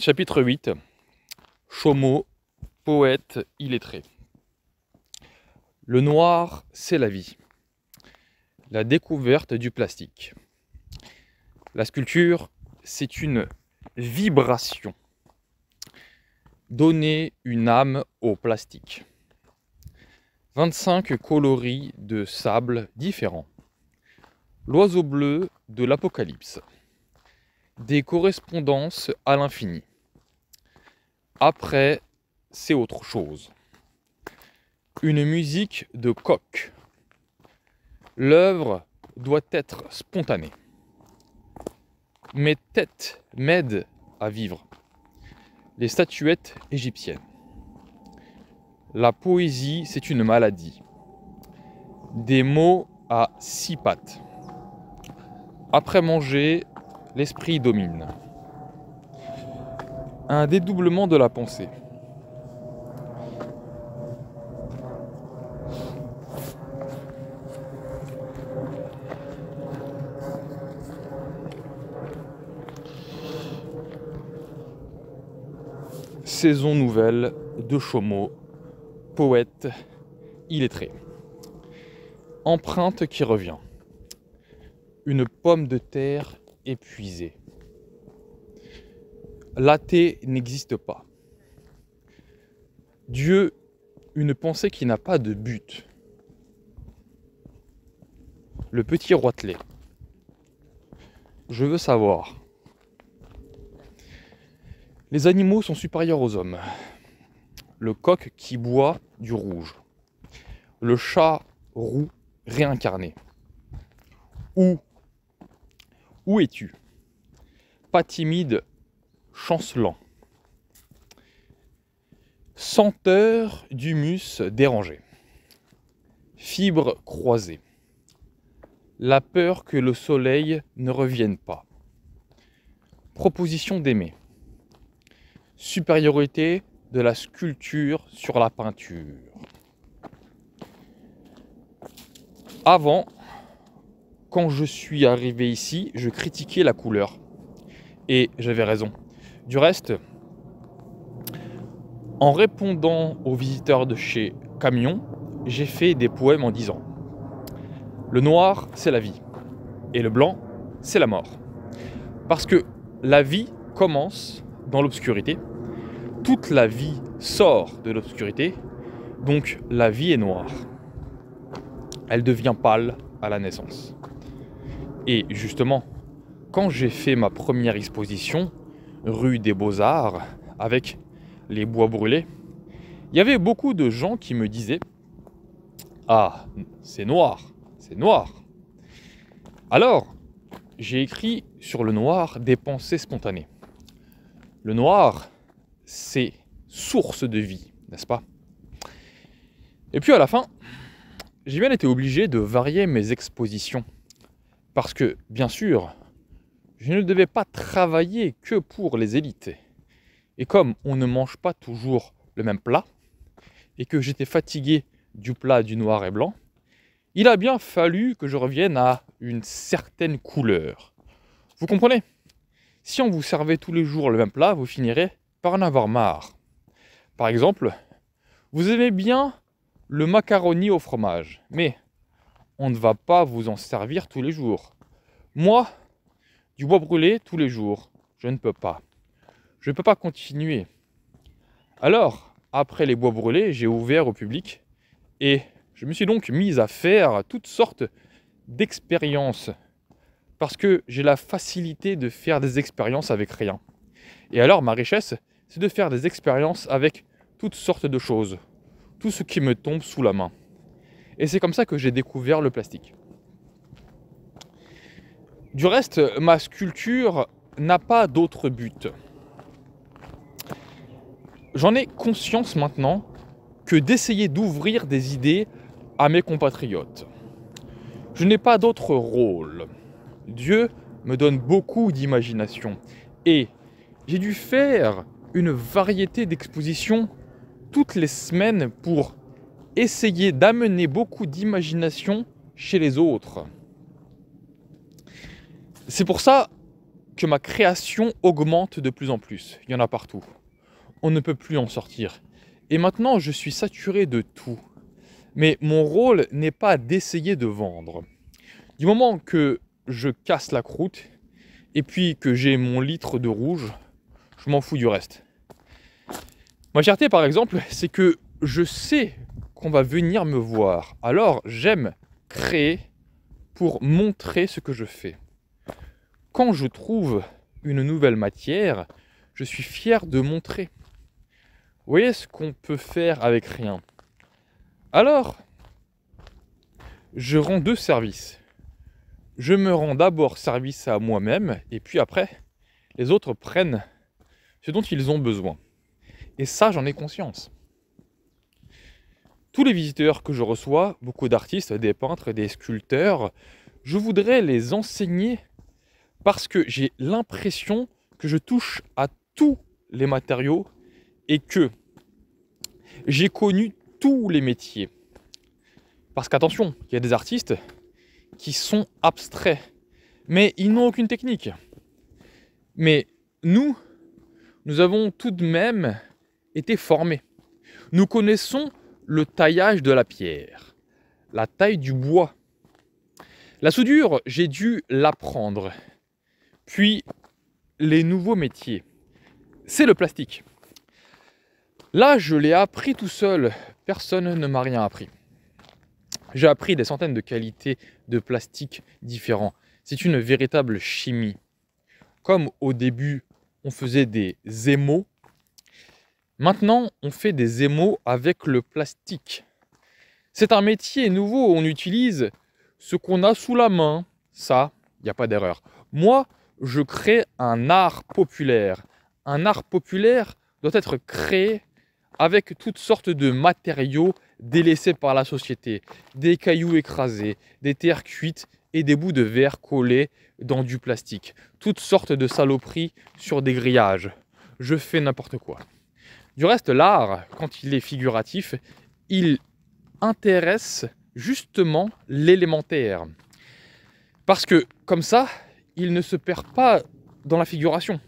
chapitre 8, Chomo, poète illettré. Le noir, c'est la vie. La découverte du plastique. La sculpture, c'est une vibration. Donner une âme au plastique. 25 coloris de sable différents. L'oiseau bleu de l'Apocalypse des correspondances à l'infini. Après, c'est autre chose. Une musique de coq. L'œuvre doit être spontanée. Mes têtes m'aident à vivre. Les statuettes égyptiennes. La poésie, c'est une maladie. Des mots à six pattes. Après manger, l'esprit domine. Un dédoublement de la pensée. Saison nouvelle de Chaumeau, poète illettré. Empreinte qui revient. Une pomme de terre épuisé. L'athée n'existe pas. Dieu, une pensée qui n'a pas de but. Le petit roitelet. Je veux savoir. Les animaux sont supérieurs aux hommes. Le coq qui boit du rouge. Le chat roux réincarné. Ou où es-tu Pas timide, chancelant. Senteur d'humus dérangé. Fibres croisées. La peur que le soleil ne revienne pas. Proposition d'aimer. Supériorité de la sculpture sur la peinture. Avant quand je suis arrivé ici, je critiquais la couleur. Et j'avais raison. Du reste, en répondant aux visiteurs de chez Camion, j'ai fait des poèmes en disant Le noir, c'est la vie. Et le blanc, c'est la mort. Parce que la vie commence dans l'obscurité. Toute la vie sort de l'obscurité. Donc la vie est noire. Elle devient pâle à la naissance. Et justement, quand j'ai fait ma première exposition, rue des Beaux-Arts, avec les bois brûlés, il y avait beaucoup de gens qui me disaient Ah, c'est noir, c'est noir. Alors, j'ai écrit sur le noir des pensées spontanées. Le noir, c'est source de vie, n'est-ce pas Et puis à la fin, j'ai bien été obligé de varier mes expositions parce que, bien sûr, je ne devais pas travailler que pour les élites. Et comme on ne mange pas toujours le même plat, et que j'étais fatigué du plat du noir et blanc, il a bien fallu que je revienne à une certaine couleur. Vous comprenez Si on vous servait tous les jours le même plat, vous finirez par en avoir marre. Par exemple, vous aimez bien le macaroni au fromage, mais on ne va pas vous en servir tous les jours. Moi, du bois brûlé tous les jours, je ne peux pas. Je ne peux pas continuer. Alors, après les bois brûlés, j'ai ouvert au public et je me suis donc mise à faire toutes sortes d'expériences. Parce que j'ai la facilité de faire des expériences avec rien. Et alors ma richesse, c'est de faire des expériences avec toutes sortes de choses. Tout ce qui me tombe sous la main. Et c'est comme ça que j'ai découvert le plastique. Du reste, ma sculpture n'a pas d'autre but. J'en ai conscience maintenant que d'essayer d'ouvrir des idées à mes compatriotes. Je n'ai pas d'autre rôle. Dieu me donne beaucoup d'imagination et j'ai dû faire une variété d'expositions toutes les semaines pour essayer d'amener beaucoup d'imagination chez les autres. C'est pour ça que ma création augmente de plus en plus. Il y en a partout. On ne peut plus en sortir. Et maintenant, je suis saturé de tout. Mais mon rôle n'est pas d'essayer de vendre. Du moment que je casse la croûte et puis que j'ai mon litre de rouge, je m'en fous du reste. Ma fierté, par exemple, c'est que je sais qu'on va venir me voir. Alors j'aime créer pour montrer ce que je fais. Quand je trouve une nouvelle matière, je suis fier de montrer. Vous voyez ce qu'on peut faire avec rien. Alors, je rends deux services. Je me rends d'abord service à moi-même et puis après, les autres prennent ce dont ils ont besoin. Et ça, j'en ai conscience les visiteurs que je reçois, beaucoup d'artistes, des peintres, des sculpteurs, je voudrais les enseigner parce que j'ai l'impression que je touche à tous les matériaux et que j'ai connu tous les métiers. Parce qu'attention, il y a des artistes qui sont abstraits, mais ils n'ont aucune technique. Mais nous, nous avons tout de même été formés. Nous connaissons le taillage de la pierre, la taille du bois. La soudure, j'ai dû l'apprendre. Puis les nouveaux métiers. C'est le plastique. Là, je l'ai appris tout seul. Personne ne m'a rien appris. J'ai appris des centaines de qualités de plastique différents. C'est une véritable chimie. Comme au début, on faisait des émaux, Maintenant, on fait des émaux avec le plastique. C'est un métier nouveau, on utilise ce qu'on a sous la main. Ça, il n'y a pas d'erreur. Moi, je crée un art populaire. Un art populaire doit être créé avec toutes sortes de matériaux délaissés par la société. Des cailloux écrasés, des terres cuites et des bouts de verre collés dans du plastique. Toutes sortes de saloperies sur des grillages. Je fais n'importe quoi. Du reste, l'art, quand il est figuratif, il intéresse justement l'élémentaire. Parce que comme ça, il ne se perd pas dans la figuration.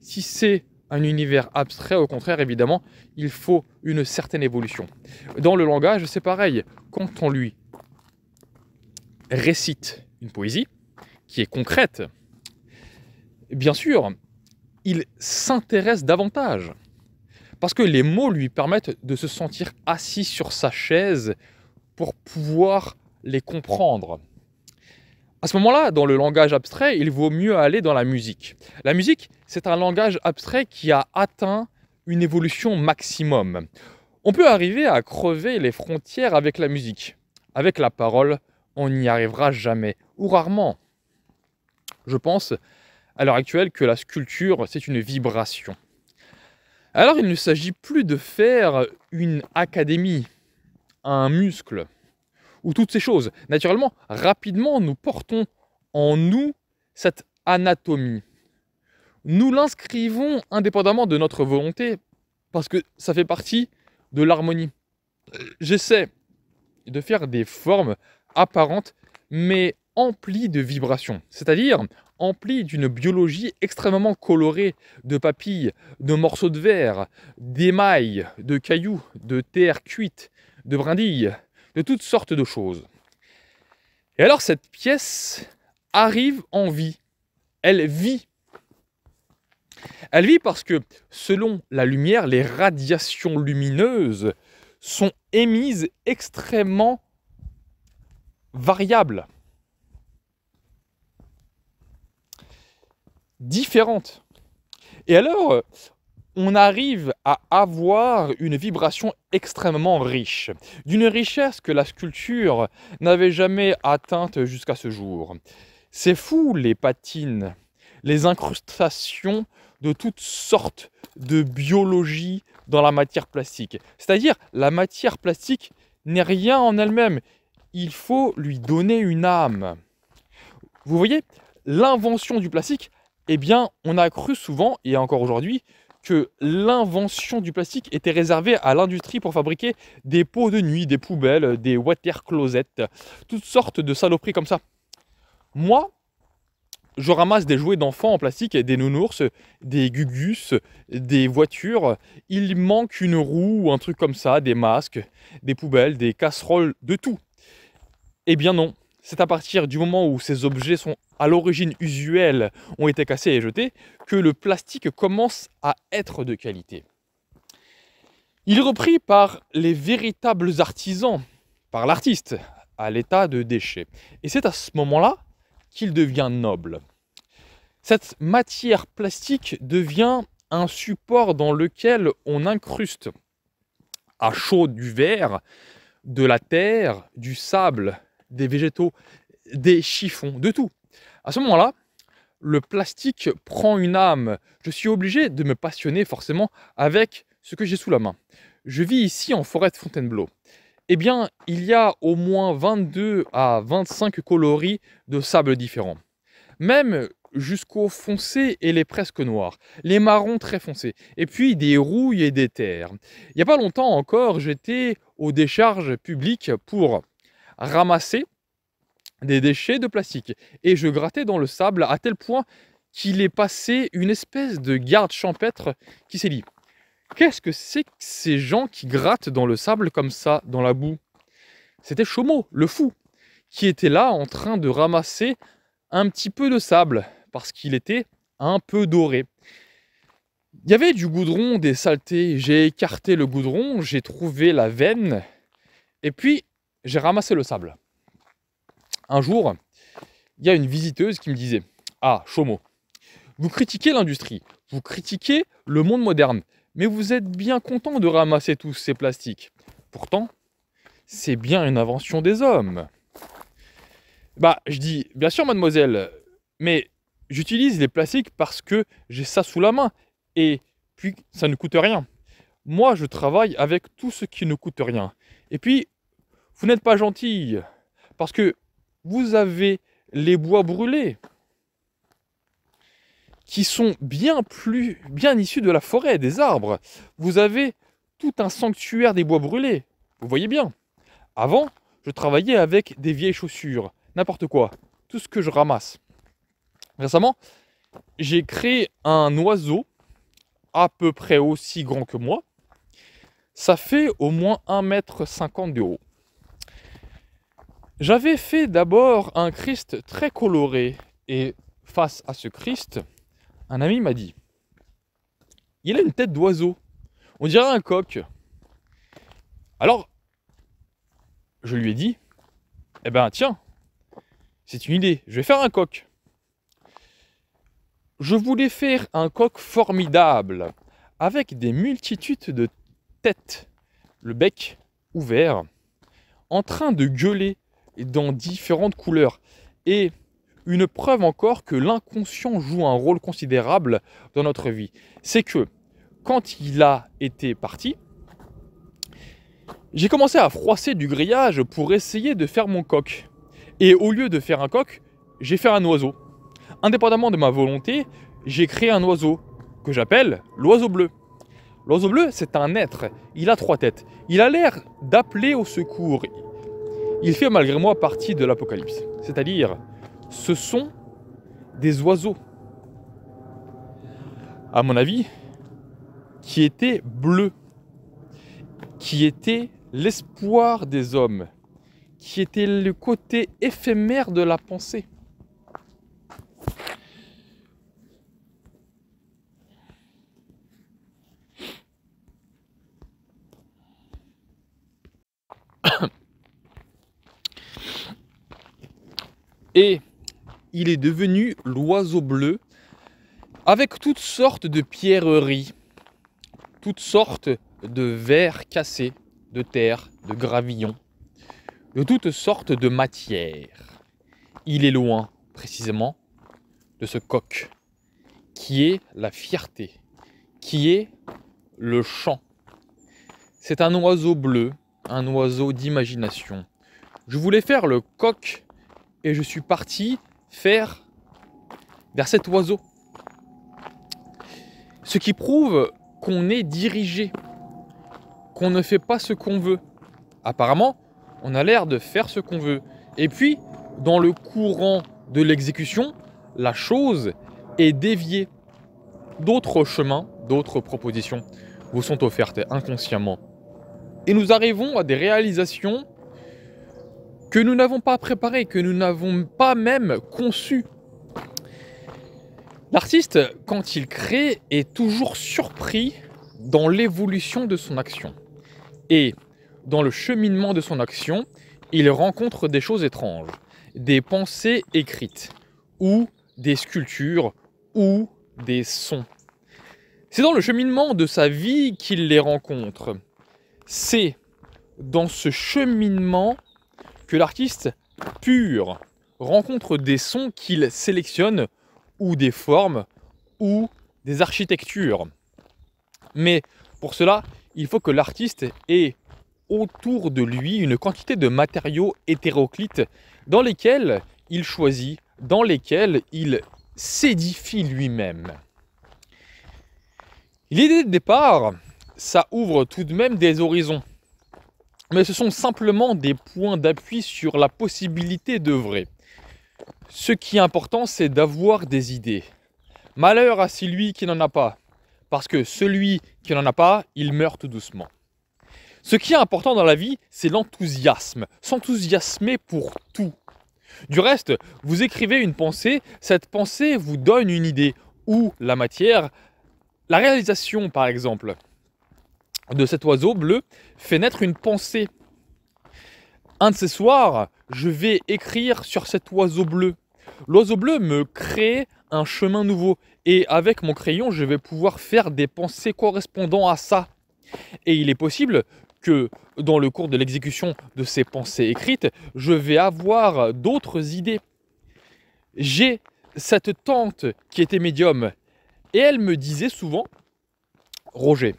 Si c'est un univers abstrait, au contraire, évidemment, il faut une certaine évolution. Dans le langage, c'est pareil. Quand on lui récite une poésie qui est concrète, bien sûr, il s'intéresse davantage. Parce que les mots lui permettent de se sentir assis sur sa chaise pour pouvoir les comprendre. À ce moment-là, dans le langage abstrait, il vaut mieux aller dans la musique. La musique, c'est un langage abstrait qui a atteint une évolution maximum. On peut arriver à crever les frontières avec la musique. Avec la parole, on n'y arrivera jamais, ou rarement. Je pense à l'heure actuelle que la sculpture, c'est une vibration. Alors il ne s'agit plus de faire une académie, un muscle, ou toutes ces choses. Naturellement, rapidement, nous portons en nous cette anatomie. Nous l'inscrivons indépendamment de notre volonté, parce que ça fait partie de l'harmonie. J'essaie de faire des formes apparentes, mais emplies de vibrations, c'est-à-dire emplie d'une biologie extrêmement colorée de papilles, de morceaux de verre, d'émail, de cailloux, de terre cuite, de brindilles, de toutes sortes de choses. Et alors cette pièce arrive en vie. Elle vit. Elle vit parce que selon la lumière, les radiations lumineuses sont émises extrêmement variables. différentes Et alors, on arrive à avoir une vibration extrêmement riche, d'une richesse que la sculpture n'avait jamais atteinte jusqu'à ce jour. C'est fou les patines, les incrustations de toutes sortes de biologie dans la matière plastique. C'est-à-dire, la matière plastique n'est rien en elle-même. Il faut lui donner une âme. Vous voyez, l'invention du plastique eh bien, on a cru souvent, et encore aujourd'hui, que l'invention du plastique était réservée à l'industrie pour fabriquer des pots de nuit, des poubelles, des water closets, toutes sortes de saloperies comme ça. Moi, je ramasse des jouets d'enfants en plastique, des nounours, des gugus, des voitures. Il manque une roue ou un truc comme ça, des masques, des poubelles, des casseroles, de tout. Eh bien non, c'est à partir du moment où ces objets sont à l'origine usuelle, ont été cassés et jetés, que le plastique commence à être de qualité. Il est repris par les véritables artisans, par l'artiste, à l'état de déchet. Et c'est à ce moment-là qu'il devient noble. Cette matière plastique devient un support dans lequel on incruste à chaud du verre, de la terre, du sable, des végétaux, des chiffons, de tout. À ce moment-là, le plastique prend une âme. Je suis obligé de me passionner forcément avec ce que j'ai sous la main. Je vis ici en forêt de Fontainebleau. Eh bien, il y a au moins 22 à 25 coloris de sable différents. Même jusqu'au foncé et les presque noirs, les marrons très foncés, et puis des rouilles et des terres. Il n'y a pas longtemps encore, j'étais aux décharges publiques pour ramasser des déchets de plastique. Et je grattais dans le sable à tel point qu'il est passé une espèce de garde champêtre qui s'est dit Qu'est-ce que c'est que ces gens qui grattent dans le sable comme ça, dans la boue C'était Chomo, le fou, qui était là en train de ramasser un petit peu de sable parce qu'il était un peu doré. Il y avait du goudron, des saletés. J'ai écarté le goudron, j'ai trouvé la veine. Et puis, j'ai ramassé le sable. Un jour, il y a une visiteuse qui me disait Ah, Chomo, vous critiquez l'industrie, vous critiquez le monde moderne, mais vous êtes bien content de ramasser tous ces plastiques. Pourtant, c'est bien une invention des hommes. Bah, je dis Bien sûr, mademoiselle, mais j'utilise les plastiques parce que j'ai ça sous la main et puis ça ne coûte rien. Moi, je travaille avec tout ce qui ne coûte rien. Et puis, vous n'êtes pas gentil, parce que vous avez les bois brûlés, qui sont bien plus bien issus de la forêt, des arbres. Vous avez tout un sanctuaire des bois brûlés. Vous voyez bien. Avant, je travaillais avec des vieilles chaussures, n'importe quoi, tout ce que je ramasse. Récemment, j'ai créé un oiseau à peu près aussi grand que moi. Ça fait au moins 1m50 de haut. J'avais fait d'abord un Christ très coloré et face à ce Christ, un ami m'a dit Il a une tête d'oiseau, on dirait un coq. Alors, je lui ai dit Eh ben, tiens, c'est une idée, je vais faire un coq. Je voulais faire un coq formidable, avec des multitudes de têtes, le bec ouvert, en train de gueuler dans différentes couleurs. Et une preuve encore que l'inconscient joue un rôle considérable dans notre vie. C'est que quand il a été parti, j'ai commencé à froisser du grillage pour essayer de faire mon coq. Et au lieu de faire un coq, j'ai fait un oiseau. Indépendamment de ma volonté, j'ai créé un oiseau que j'appelle l'oiseau bleu. L'oiseau bleu, c'est un être. Il a trois têtes. Il a l'air d'appeler au secours il fait malgré moi partie de l'Apocalypse. C'est-à-dire, ce sont des oiseaux, à mon avis, qui étaient bleus, qui étaient l'espoir des hommes, qui étaient le côté éphémère de la pensée. Et il est devenu l'oiseau bleu avec toutes sortes de pierreries, toutes sortes de verres cassés, de terre, de gravillons, de toutes sortes de matières. Il est loin, précisément, de ce coq, qui est la fierté, qui est le chant. C'est un oiseau bleu, un oiseau d'imagination. Je voulais faire le coq et je suis parti faire vers cet oiseau. Ce qui prouve qu'on est dirigé, qu'on ne fait pas ce qu'on veut. Apparemment, on a l'air de faire ce qu'on veut. Et puis, dans le courant de l'exécution, la chose est déviée. D'autres chemins, d'autres propositions vous sont offertes inconsciemment. Et nous arrivons à des réalisations que nous n'avons pas préparé, que nous n'avons pas même conçu. L'artiste, quand il crée, est toujours surpris dans l'évolution de son action. Et dans le cheminement de son action, il rencontre des choses étranges, des pensées écrites, ou des sculptures, ou des sons. C'est dans le cheminement de sa vie qu'il les rencontre. C'est dans ce cheminement que l'artiste pur rencontre des sons qu'il sélectionne ou des formes ou des architectures. Mais pour cela, il faut que l'artiste ait autour de lui une quantité de matériaux hétéroclites dans lesquels il choisit, dans lesquels il s'édifie lui-même. L'idée de départ, ça ouvre tout de même des horizons mais ce sont simplement des points d'appui sur la possibilité d'œuvrer. Ce qui est important, c'est d'avoir des idées. Malheur à celui qui n'en a pas, parce que celui qui n'en a pas, il meurt tout doucement. Ce qui est important dans la vie, c'est l'enthousiasme, s'enthousiasmer pour tout. Du reste, vous écrivez une pensée, cette pensée vous donne une idée, ou la matière, la réalisation par exemple de cet oiseau bleu fait naître une pensée. Un de ces soirs, je vais écrire sur cet oiseau bleu. L'oiseau bleu me crée un chemin nouveau et avec mon crayon, je vais pouvoir faire des pensées correspondant à ça. Et il est possible que dans le cours de l'exécution de ces pensées écrites, je vais avoir d'autres idées. J'ai cette tante qui était médium et elle me disait souvent Roger,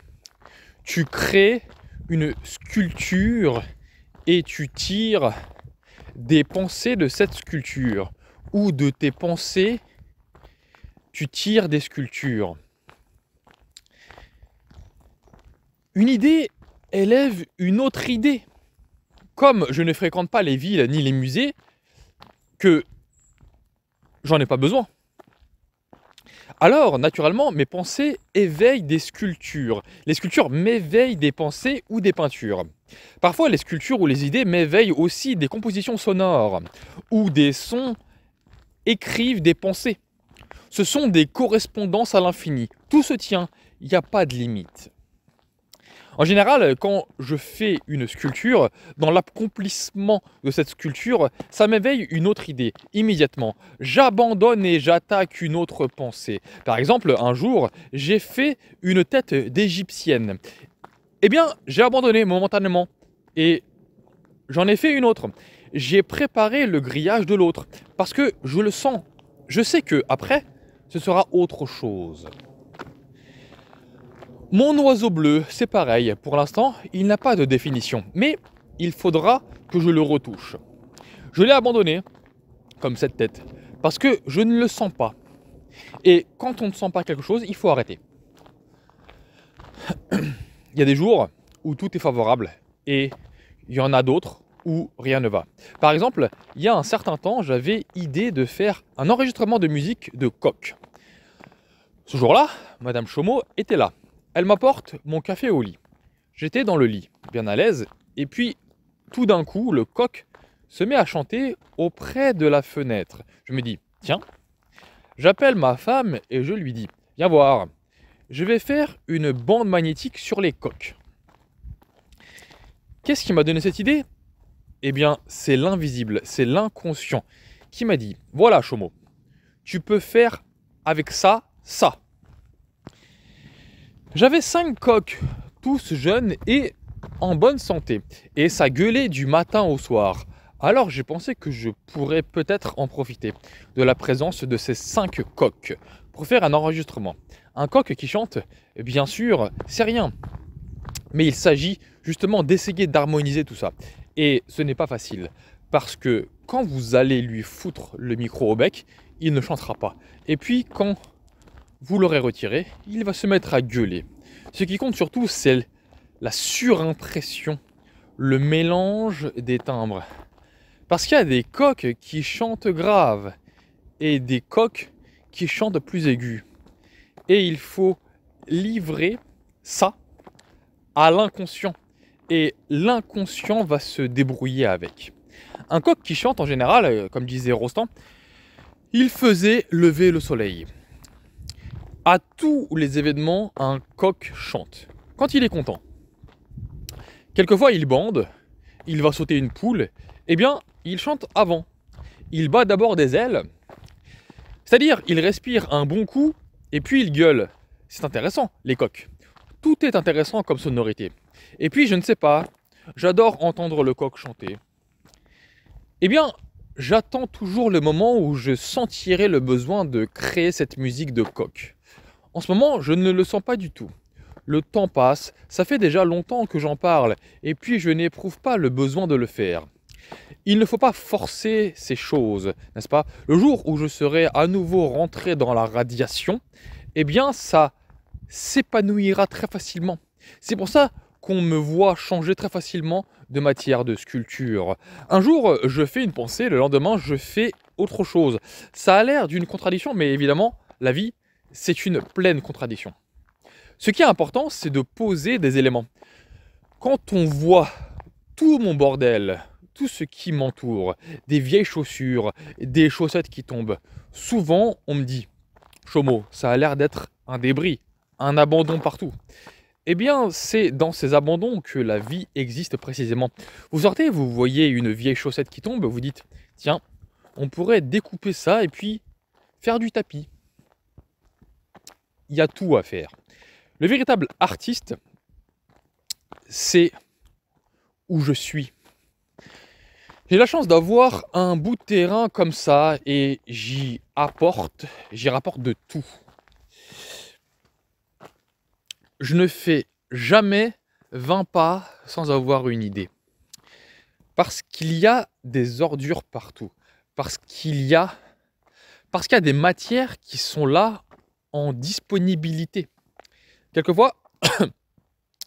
tu crées une sculpture et tu tires des pensées de cette sculpture ou de tes pensées, tu tires des sculptures. Une idée élève une autre idée. Comme je ne fréquente pas les villes ni les musées, que j'en ai pas besoin. Alors, naturellement, mes pensées éveillent des sculptures. Les sculptures m'éveillent des pensées ou des peintures. Parfois, les sculptures ou les idées m'éveillent aussi des compositions sonores ou des sons écrivent des pensées. Ce sont des correspondances à l'infini. Tout se tient, il n'y a pas de limite. En général, quand je fais une sculpture, dans l'accomplissement de cette sculpture, ça m'éveille une autre idée immédiatement. J'abandonne et j'attaque une autre pensée. Par exemple, un jour, j'ai fait une tête d'égyptienne. Eh bien, j'ai abandonné momentanément et j'en ai fait une autre. J'ai préparé le grillage de l'autre parce que je le sens. Je sais que après, ce sera autre chose. Mon oiseau bleu, c'est pareil. Pour l'instant, il n'a pas de définition. Mais il faudra que je le retouche. Je l'ai abandonné, comme cette tête, parce que je ne le sens pas. Et quand on ne sent pas quelque chose, il faut arrêter. il y a des jours où tout est favorable et il y en a d'autres où rien ne va. Par exemple, il y a un certain temps, j'avais idée de faire un enregistrement de musique de coq. Ce jour-là, Madame Chaumeau était là. Elle m'apporte mon café au lit. J'étais dans le lit, bien à l'aise, et puis tout d'un coup, le coq se met à chanter auprès de la fenêtre. Je me dis, tiens, j'appelle ma femme et je lui dis, viens voir, je vais faire une bande magnétique sur les coqs. Qu'est-ce qui m'a donné cette idée Eh bien, c'est l'invisible, c'est l'inconscient qui m'a dit, voilà Chomo, tu peux faire avec ça, ça. J'avais cinq coqs, tous jeunes et en bonne santé, et ça gueulait du matin au soir. Alors j'ai pensé que je pourrais peut-être en profiter de la présence de ces cinq coqs pour faire un enregistrement. Un coq qui chante, bien sûr, c'est rien. Mais il s'agit justement d'essayer d'harmoniser tout ça. Et ce n'est pas facile, parce que quand vous allez lui foutre le micro au bec, il ne chantera pas. Et puis quand vous l'aurez retiré, il va se mettre à gueuler. Ce qui compte surtout, c'est la surimpression, le mélange des timbres. Parce qu'il y a des coques qui chantent grave et des coques qui chantent plus aigus. Et il faut livrer ça à l'inconscient. Et l'inconscient va se débrouiller avec. Un coq qui chante en général, euh, comme disait Rostand, il faisait lever le soleil à tous les événements, un coq chante. Quand il est content. Quelquefois, il bande, il va sauter une poule, eh bien, il chante avant. Il bat d'abord des ailes, c'est-à-dire, il respire un bon coup, et puis il gueule. C'est intéressant, les coqs. Tout est intéressant comme sonorité. Et puis, je ne sais pas, j'adore entendre le coq chanter. Eh bien, j'attends toujours le moment où je sentirai le besoin de créer cette musique de coq. En ce moment, je ne le sens pas du tout. Le temps passe, ça fait déjà longtemps que j'en parle, et puis je n'éprouve pas le besoin de le faire. Il ne faut pas forcer ces choses, n'est-ce pas Le jour où je serai à nouveau rentré dans la radiation, eh bien ça s'épanouira très facilement. C'est pour ça qu'on me voit changer très facilement de matière de sculpture. Un jour, je fais une pensée, le lendemain, je fais autre chose. Ça a l'air d'une contradiction, mais évidemment, la vie c'est une pleine contradiction. Ce qui est important, c'est de poser des éléments. Quand on voit tout mon bordel, tout ce qui m'entoure, des vieilles chaussures, des chaussettes qui tombent, souvent on me dit, Chomo, ça a l'air d'être un débris, un abandon partout. Eh bien, c'est dans ces abandons que la vie existe précisément. Vous sortez, vous voyez une vieille chaussette qui tombe, vous dites, tiens, on pourrait découper ça et puis faire du tapis, il y a tout à faire. Le véritable artiste, c'est où je suis. J'ai la chance d'avoir un bout de terrain comme ça et j'y apporte, j'y rapporte de tout. Je ne fais jamais 20 pas sans avoir une idée. Parce qu'il y a des ordures partout. Parce qu'il y a parce qu'il y a des matières qui sont là en disponibilité. Quelquefois,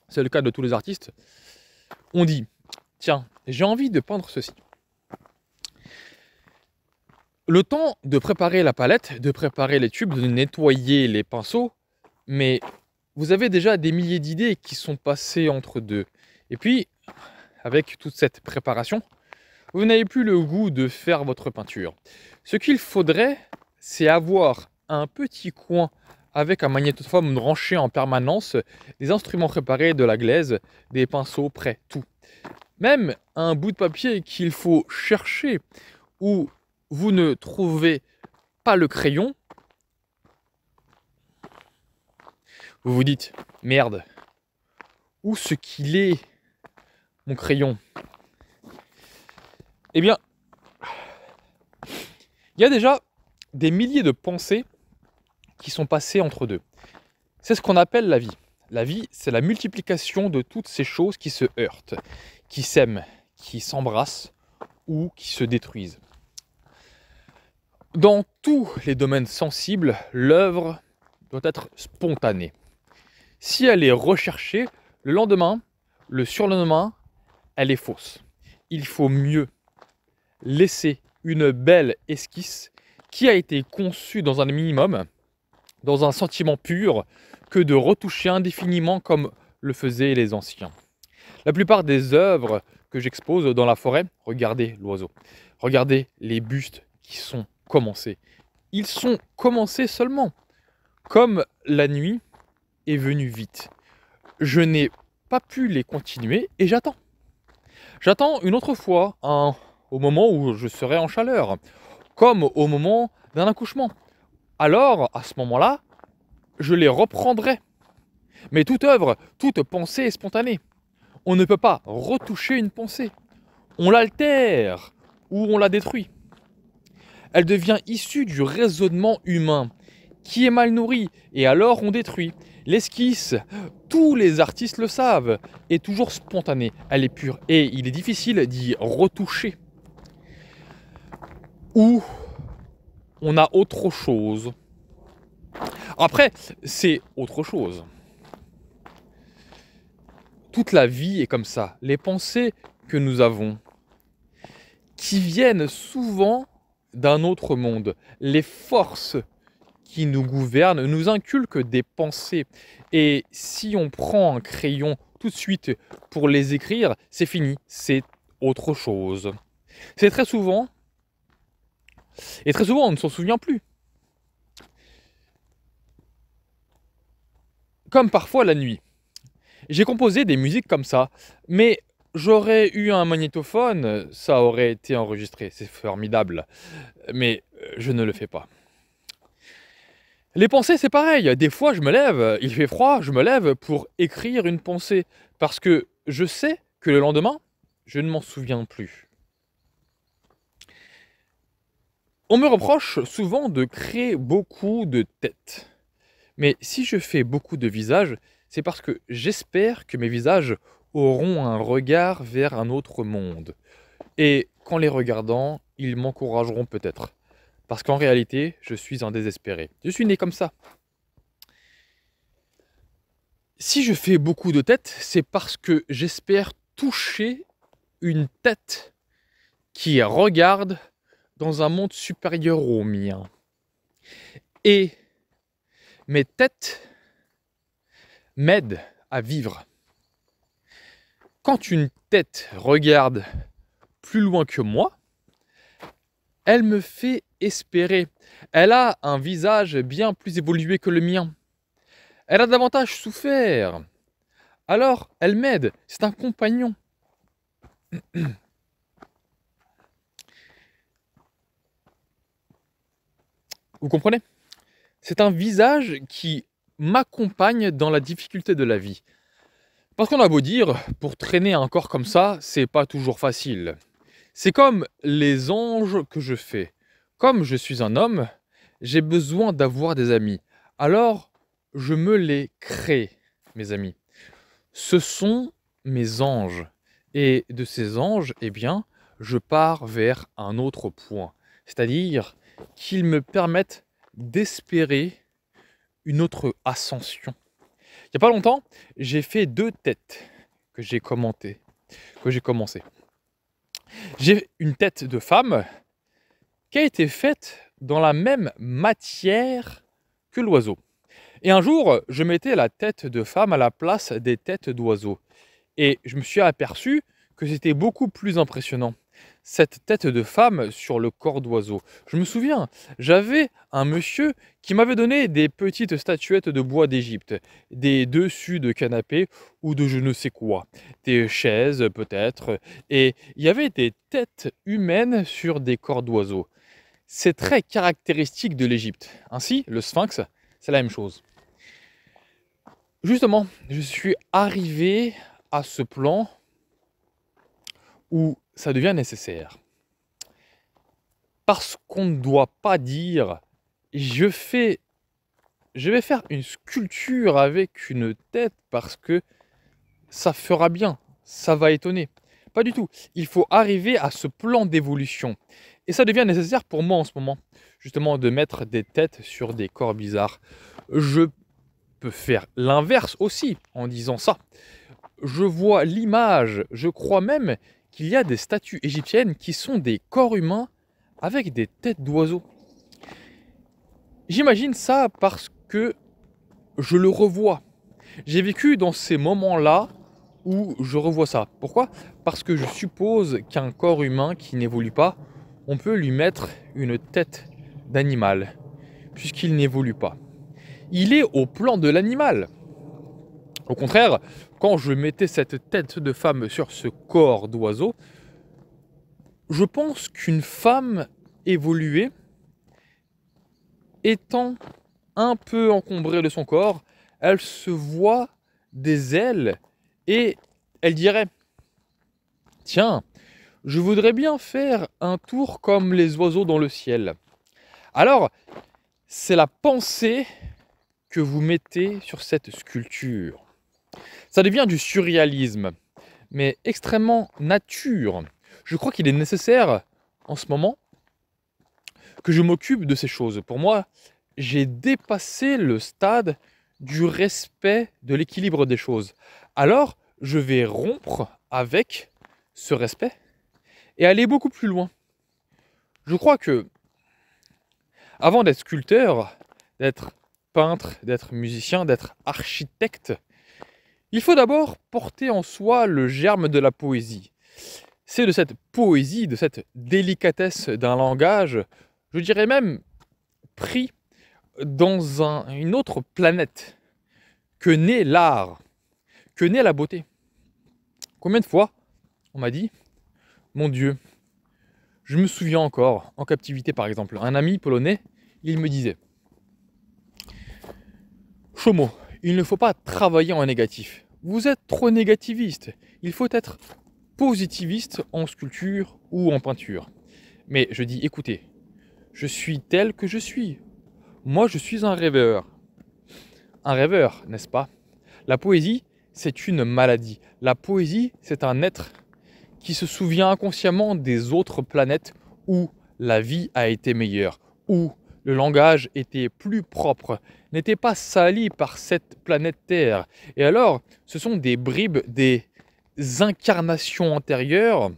c'est le cas de tous les artistes, on dit, tiens, j'ai envie de peindre ceci. Le temps de préparer la palette, de préparer les tubes, de nettoyer les pinceaux, mais vous avez déjà des milliers d'idées qui sont passées entre deux. Et puis, avec toute cette préparation, vous n'avez plus le goût de faire votre peinture. Ce qu'il faudrait, c'est avoir un petit coin avec un magnétophone branché en permanence, des instruments préparés, de la glaise, des pinceaux prêts, tout. Même un bout de papier qu'il faut chercher où vous ne trouvez pas le crayon, vous vous dites merde, où ce qu'il est mon crayon Eh bien, il y a déjà des milliers de pensées qui sont passés entre deux. C'est ce qu'on appelle la vie. La vie, c'est la multiplication de toutes ces choses qui se heurtent, qui s'aiment, qui s'embrassent ou qui se détruisent. Dans tous les domaines sensibles, l'œuvre doit être spontanée. Si elle est recherchée, le lendemain, le surlendemain, elle est fausse. Il faut mieux laisser une belle esquisse qui a été conçue dans un minimum dans un sentiment pur que de retoucher indéfiniment comme le faisaient les anciens. La plupart des œuvres que j'expose dans la forêt, regardez l'oiseau, regardez les bustes qui sont commencés. Ils sont commencés seulement, comme la nuit est venue vite. Je n'ai pas pu les continuer et j'attends. J'attends une autre fois, au moment où je serai en chaleur, comme au moment d'un accouchement alors à ce moment-là, je les reprendrai. Mais toute œuvre, toute pensée est spontanée. On ne peut pas retoucher une pensée. On l'altère ou on la détruit. Elle devient issue du raisonnement humain, qui est mal nourri, et alors on détruit. L'esquisse, tous les artistes le savent, est toujours spontanée, elle est pure, et il est difficile d'y retoucher. Ou on a autre chose. Après, c'est autre chose. Toute la vie est comme ça. Les pensées que nous avons, qui viennent souvent d'un autre monde, les forces qui nous gouvernent nous inculquent des pensées. Et si on prend un crayon tout de suite pour les écrire, c'est fini, c'est autre chose. C'est très souvent et très souvent, on ne s'en souvient plus. Comme parfois la nuit. J'ai composé des musiques comme ça, mais j'aurais eu un magnétophone, ça aurait été enregistré, c'est formidable. Mais euh, je ne le fais pas. Les pensées, c'est pareil. Des fois, je me lève, il fait froid, je me lève pour écrire une pensée, parce que je sais que le lendemain, je ne m'en souviens plus. On me reproche souvent de créer beaucoup de têtes. Mais si je fais beaucoup de visages, c'est parce que j'espère que mes visages auront un regard vers un autre monde. Et qu'en les regardant, ils m'encourageront peut-être. Parce qu'en réalité, je suis un désespéré. Je suis né comme ça. Si je fais beaucoup de têtes, c'est parce que j'espère toucher une tête qui regarde dans un monde supérieur au mien. Et mes têtes m'aident à vivre. Quand une tête regarde plus loin que moi, elle me fait espérer. Elle a un visage bien plus évolué que le mien. Elle a davantage souffert. Alors, elle m'aide. C'est un compagnon. Vous comprenez C'est un visage qui m'accompagne dans la difficulté de la vie. Parce qu'on a beau dire, pour traîner un corps comme ça, c'est pas toujours facile. C'est comme les anges que je fais. Comme je suis un homme, j'ai besoin d'avoir des amis. Alors, je me les crée, mes amis. Ce sont mes anges. Et de ces anges, eh bien, je pars vers un autre point. C'est-à-dire qu'ils me permettent d'espérer une autre ascension. Il n'y a pas longtemps, j'ai fait deux têtes que j'ai commentées, que j'ai commencé. J'ai une tête de femme qui a été faite dans la même matière que l'oiseau. Et un jour, je mettais la tête de femme à la place des têtes d'oiseaux. Et je me suis aperçu que c'était beaucoup plus impressionnant cette tête de femme sur le corps d'oiseau. Je me souviens, j'avais un monsieur qui m'avait donné des petites statuettes de bois d'Égypte, des dessus de canapé ou de je ne sais quoi, des chaises peut-être, et il y avait des têtes humaines sur des corps d'oiseaux. C'est très caractéristique de l'Égypte. Ainsi, le sphinx, c'est la même chose. Justement, je suis arrivé à ce plan où ça devient nécessaire. Parce qu'on ne doit pas dire je fais je vais faire une sculpture avec une tête parce que ça fera bien, ça va étonner. Pas du tout. Il faut arriver à ce plan d'évolution. Et ça devient nécessaire pour moi en ce moment, justement, de mettre des têtes sur des corps bizarres. Je peux faire l'inverse aussi en disant ça. Je vois l'image, je crois même qu'il y a des statues égyptiennes qui sont des corps humains avec des têtes d'oiseaux. J'imagine ça parce que je le revois. J'ai vécu dans ces moments-là où je revois ça. Pourquoi Parce que je suppose qu'un corps humain qui n'évolue pas, on peut lui mettre une tête d'animal, puisqu'il n'évolue pas. Il est au plan de l'animal. Au contraire, quand je mettais cette tête de femme sur ce corps d'oiseau, je pense qu'une femme évoluée, étant un peu encombrée de son corps, elle se voit des ailes et elle dirait Tiens, je voudrais bien faire un tour comme les oiseaux dans le ciel. Alors, c'est la pensée que vous mettez sur cette sculpture. Ça devient du surréalisme, mais extrêmement nature. Je crois qu'il est nécessaire en ce moment que je m'occupe de ces choses. Pour moi, j'ai dépassé le stade du respect de l'équilibre des choses. Alors, je vais rompre avec ce respect et aller beaucoup plus loin. Je crois que avant d'être sculpteur, d'être peintre, d'être musicien, d'être architecte, il faut d'abord porter en soi le germe de la poésie. C'est de cette poésie, de cette délicatesse d'un langage, je dirais même pris dans une autre planète, que naît l'art, que naît la beauté. Combien de fois on m'a dit, mon Dieu, je me souviens encore, en captivité par exemple, un ami polonais, il me disait, Chomo, il ne faut pas travailler en négatif. Vous êtes trop négativiste. Il faut être positiviste en sculpture ou en peinture. Mais je dis, écoutez, je suis tel que je suis. Moi, je suis un rêveur. Un rêveur, n'est-ce pas La poésie, c'est une maladie. La poésie, c'est un être qui se souvient inconsciemment des autres planètes où la vie a été meilleure, où le langage était plus propre, n'était pas sali par cette planète Terre. Et alors, ce sont des bribes, des incarnations antérieures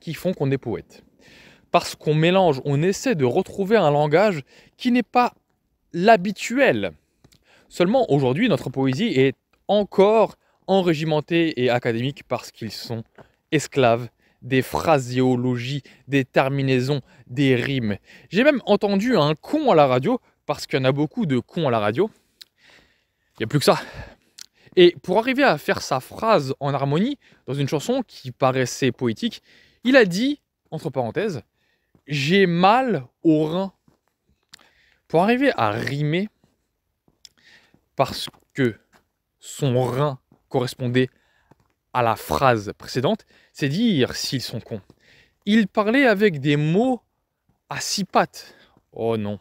qui font qu'on est poète. Parce qu'on mélange, on essaie de retrouver un langage qui n'est pas l'habituel. Seulement, aujourd'hui, notre poésie est encore enrégimentée et académique parce qu'ils sont esclaves des phraséologies, des terminaisons, des rimes. J'ai même entendu un con à la radio parce qu'il y en a beaucoup de cons à la radio. Il n'y a plus que ça. Et pour arriver à faire sa phrase en harmonie dans une chanson qui paraissait poétique, il a dit, entre parenthèses, j'ai mal au rein. Pour arriver à rimer, parce que son rein correspondait à la phrase précédente, c'est dire s'ils sont cons. Il parlait avec des mots à six pattes. Oh non,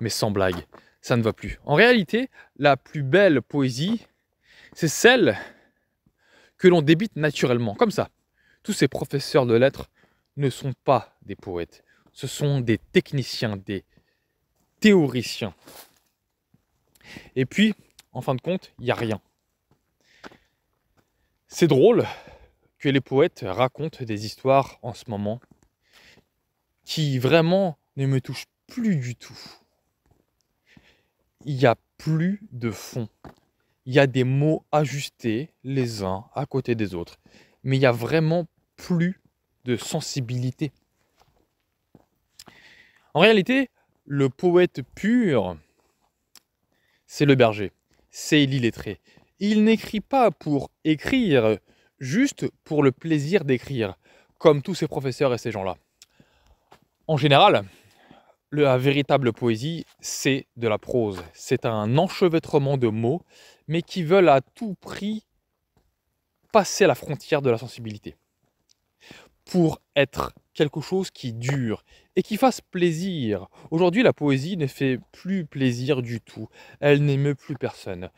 mais sans blague, ça ne va plus. En réalité, la plus belle poésie, c'est celle que l'on débite naturellement, comme ça. Tous ces professeurs de lettres ne sont pas des poètes, ce sont des techniciens, des théoriciens. Et puis, en fin de compte, il n'y a rien. C'est drôle que les poètes racontent des histoires en ce moment qui vraiment ne me touchent plus du tout il n'y a plus de fond. Il y a des mots ajustés les uns à côté des autres, mais il n'y a vraiment plus de sensibilité. En réalité, le poète pur, c'est le berger, c'est l'illettré. Il n'écrit pas pour écrire, juste pour le plaisir d'écrire, comme tous ces professeurs et ces gens-là. En général, la véritable poésie, c'est de la prose. C'est un enchevêtrement de mots, mais qui veulent à tout prix passer la frontière de la sensibilité. Pour être quelque chose qui dure et qui fasse plaisir. Aujourd'hui, la poésie ne fait plus plaisir du tout. Elle n'émeut plus personne.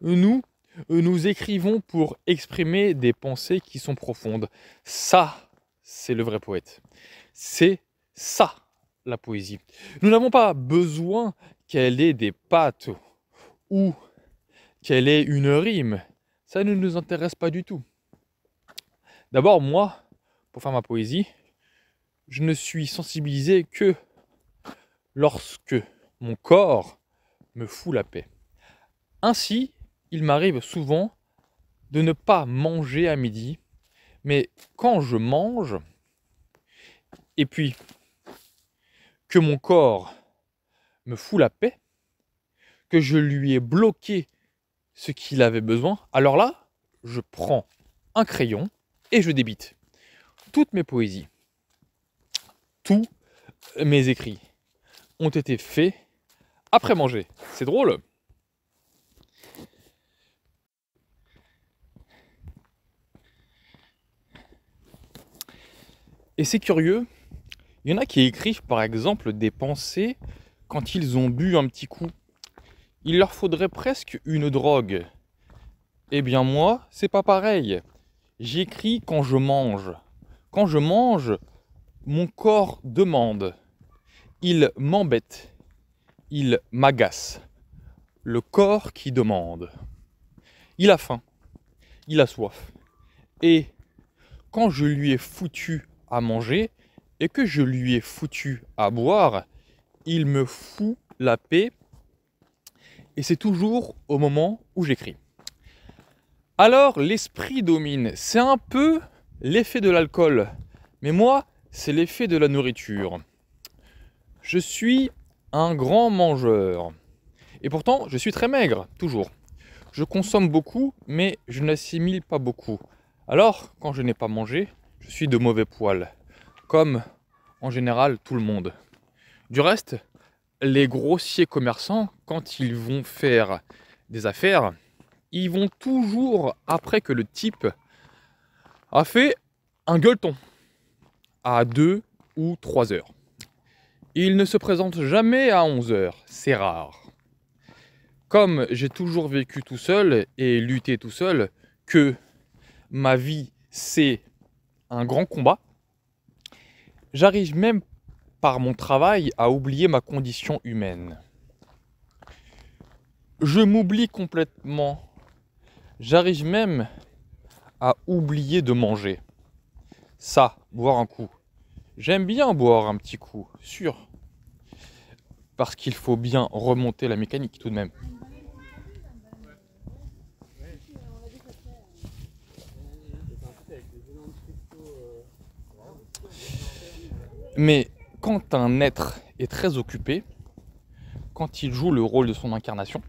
Nous, nous écrivons pour exprimer des pensées qui sont profondes. Ça, c'est le vrai poète. C'est ça la poésie. Nous n'avons pas besoin qu'elle ait des pattes ou qu'elle ait une rime. Ça ne nous intéresse pas du tout. D'abord, moi, pour faire ma poésie, je ne suis sensibilisé que lorsque mon corps me fout la paix. Ainsi, il m'arrive souvent de ne pas manger à midi, mais quand je mange, et puis que mon corps me fout la paix, que je lui ai bloqué ce qu'il avait besoin, alors là, je prends un crayon et je débite toutes mes poésies. Tous mes écrits ont été faits après manger. C'est drôle. Et c'est curieux il y en a qui écrivent par exemple des pensées quand ils ont bu un petit coup. Il leur faudrait presque une drogue. Eh bien moi, c'est pas pareil. J'écris quand je mange. Quand je mange, mon corps demande. Il m'embête. Il m'agace. Le corps qui demande. Il a faim. Il a soif. Et quand je lui ai foutu à manger, et que je lui ai foutu à boire, il me fout la paix. Et c'est toujours au moment où j'écris. Alors l'esprit domine. C'est un peu l'effet de l'alcool. Mais moi, c'est l'effet de la nourriture. Je suis un grand mangeur. Et pourtant, je suis très maigre, toujours. Je consomme beaucoup, mais je n'assimile pas beaucoup. Alors, quand je n'ai pas mangé, je suis de mauvais poil comme en général tout le monde. Du reste, les grossiers commerçants, quand ils vont faire des affaires, ils vont toujours après que le type a fait un gueuleton à deux ou trois heures. Il ne se présente jamais à 11 heures, c'est rare. Comme j'ai toujours vécu tout seul et lutté tout seul, que ma vie c'est un grand combat, J'arrive même par mon travail à oublier ma condition humaine. Je m'oublie complètement. J'arrive même à oublier de manger. Ça, boire un coup. J'aime bien boire un petit coup, sûr. Parce qu'il faut bien remonter la mécanique tout de même. Mais quand un être est très occupé, quand il joue le rôle de son incarnation,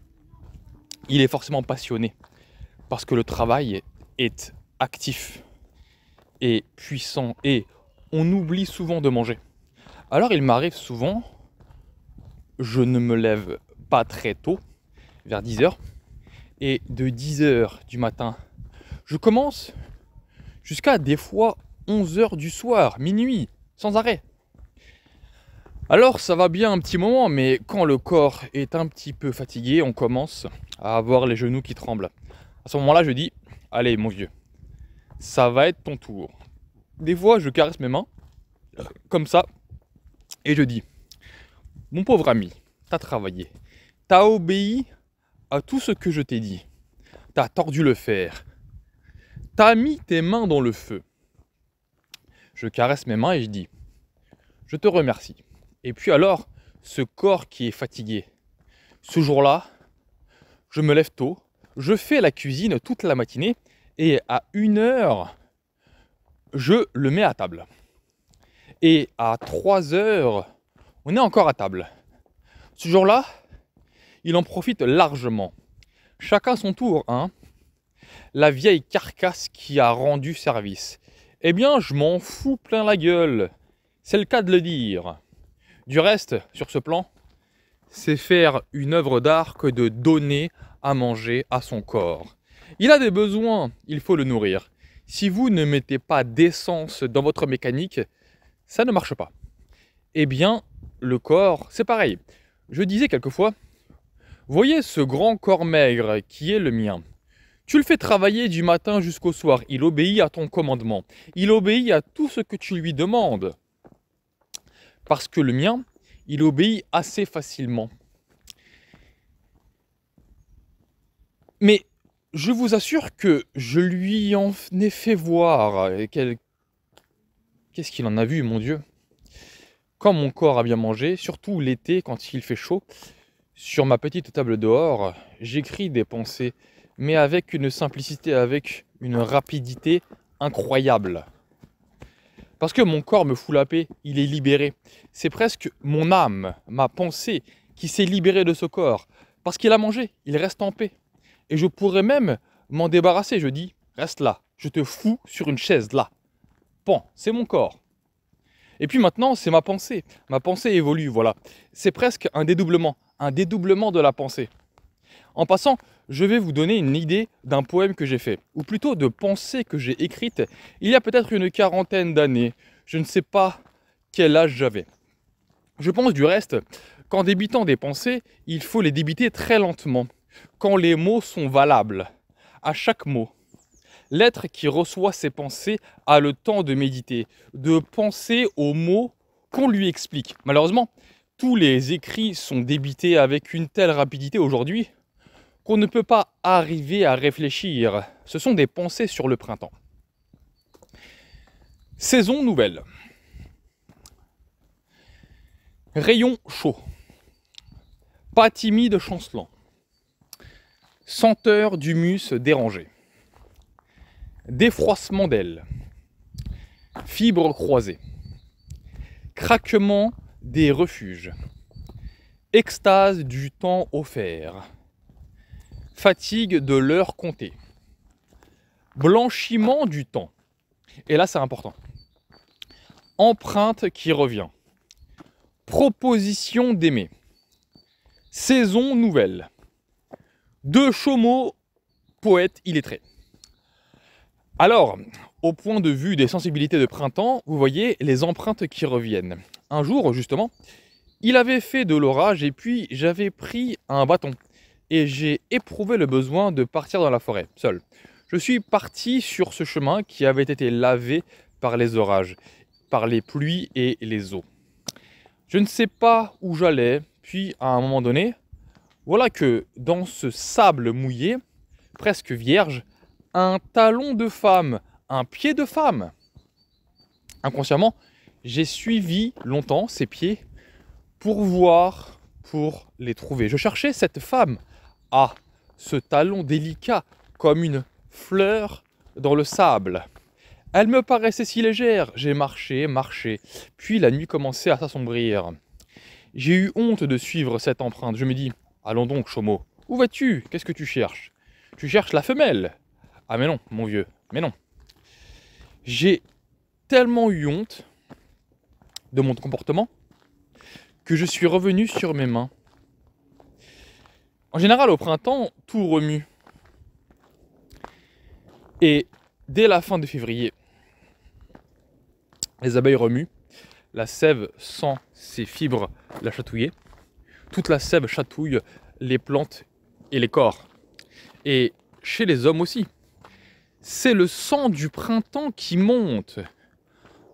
il est forcément passionné. Parce que le travail est actif et puissant et on oublie souvent de manger. Alors il m'arrive souvent, je ne me lève pas très tôt, vers 10h, et de 10h du matin, je commence jusqu'à des fois 11h du soir, minuit, sans arrêt. Alors ça va bien un petit moment, mais quand le corps est un petit peu fatigué, on commence à avoir les genoux qui tremblent. À ce moment-là, je dis, allez mon vieux, ça va être ton tour. Des fois, je caresse mes mains, comme ça, et je dis, mon pauvre ami, t'as travaillé, t'as obéi à tout ce que je t'ai dit, t'as tordu le fer, t'as mis tes mains dans le feu. Je caresse mes mains et je dis, je te remercie et puis alors, ce corps qui est fatigué, ce jour-là, je me lève tôt, je fais la cuisine toute la matinée et à une heure, je le mets à table. Et à 3 heures, on est encore à table. Ce jour-là, il en profite largement. Chacun son tour, hein. La vieille carcasse qui a rendu service. Eh bien, je m'en fous plein la gueule. C'est le cas de le dire. Du reste, sur ce plan, c'est faire une œuvre d'art que de donner à manger à son corps. Il a des besoins, il faut le nourrir. Si vous ne mettez pas d'essence dans votre mécanique, ça ne marche pas. Eh bien, le corps, c'est pareil. Je disais quelquefois, voyez ce grand corps maigre qui est le mien. Tu le fais travailler du matin jusqu'au soir, il obéit à ton commandement, il obéit à tout ce que tu lui demandes parce que le mien, il obéit assez facilement. Mais je vous assure que je lui en ai fait voir. Qu'est-ce qu'il en a vu, mon Dieu Quand mon corps a bien mangé, surtout l'été quand il fait chaud, sur ma petite table dehors, j'écris des pensées, mais avec une simplicité, avec une rapidité incroyable. Parce que mon corps me fout la paix, il est libéré. C'est presque mon âme, ma pensée, qui s'est libérée de ce corps. Parce qu'il a mangé, il reste en paix. Et je pourrais même m'en débarrasser. Je dis, reste là, je te fous sur une chaise là. Bon, c'est mon corps. Et puis maintenant, c'est ma pensée. Ma pensée évolue, voilà. C'est presque un dédoublement, un dédoublement de la pensée. En passant je vais vous donner une idée d'un poème que j'ai fait, ou plutôt de pensées que j'ai écrites il y a peut-être une quarantaine d'années. Je ne sais pas quel âge j'avais. Je pense du reste qu'en débitant des pensées, il faut les débiter très lentement, quand les mots sont valables, à chaque mot. L'être qui reçoit ses pensées a le temps de méditer, de penser aux mots qu'on lui explique. Malheureusement, tous les écrits sont débités avec une telle rapidité aujourd'hui qu'on ne peut pas arriver à réfléchir. Ce sont des pensées sur le printemps. Saison nouvelle. Rayon chaud. Pas timide chancelant. Senteur d'humus dérangé. Défroissement d'ailes. Fibres croisées. Craquement des refuges. Extase du temps offert fatigue de l'heure comptée, blanchiment du temps, et là c'est important, empreinte qui revient, proposition d'aimer, saison nouvelle, deux chômeaux poète illettré. Alors, au point de vue des sensibilités de printemps, vous voyez les empreintes qui reviennent. Un jour, justement, il avait fait de l'orage et puis j'avais pris un bâton et j'ai éprouvé le besoin de partir dans la forêt, seul. Je suis parti sur ce chemin qui avait été lavé par les orages, par les pluies et les eaux. Je ne sais pas où j'allais, puis à un moment donné, voilà que dans ce sable mouillé, presque vierge, un talon de femme, un pied de femme. Inconsciemment, j'ai suivi longtemps ces pieds pour voir, pour les trouver. Je cherchais cette femme ah, ce talon délicat comme une fleur dans le sable. Elle me paraissait si légère. J'ai marché, marché. Puis la nuit commençait à s'assombrir. J'ai eu honte de suivre cette empreinte. Je me dis Allons donc, Chomo. Où vas-tu Qu'est-ce que tu cherches Tu cherches la femelle Ah, mais non, mon vieux, mais non. J'ai tellement eu honte de mon comportement que je suis revenu sur mes mains. En général, au printemps, tout remue. Et dès la fin de février, les abeilles remuent, la sève sent ses fibres la chatouiller, toute la sève chatouille les plantes et les corps. Et chez les hommes aussi. C'est le sang du printemps qui monte.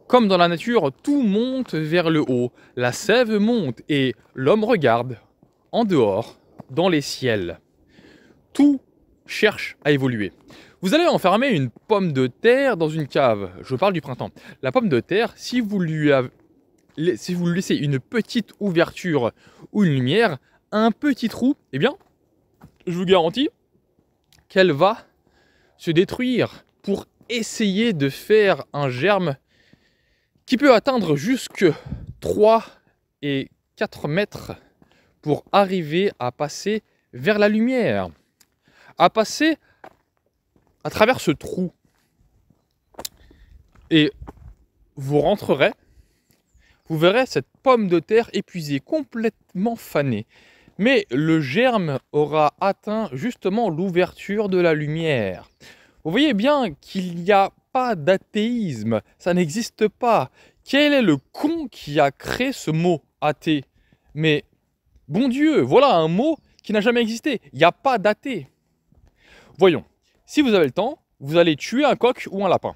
Comme dans la nature, tout monte vers le haut, la sève monte et l'homme regarde en dehors dans les ciels. Tout cherche à évoluer. Vous allez enfermer une pomme de terre dans une cave. Je parle du printemps. La pomme de terre, si vous lui, vous laissez une petite ouverture ou une lumière, un petit trou, eh bien, je vous garantis qu'elle va se détruire pour essayer de faire un germe qui peut atteindre jusque 3 et 4 mètres arriver à passer vers la lumière, à passer à travers ce trou. Et vous rentrerez, vous verrez cette pomme de terre épuisée, complètement fanée. Mais le germe aura atteint justement l'ouverture de la lumière. Vous voyez bien qu'il n'y a pas d'athéisme, ça n'existe pas. Quel est le con qui a créé ce mot athée Mais Bon Dieu, voilà un mot qui n'a jamais existé. Il n'y a pas d'athée. Voyons, si vous avez le temps, vous allez tuer un coq ou un lapin.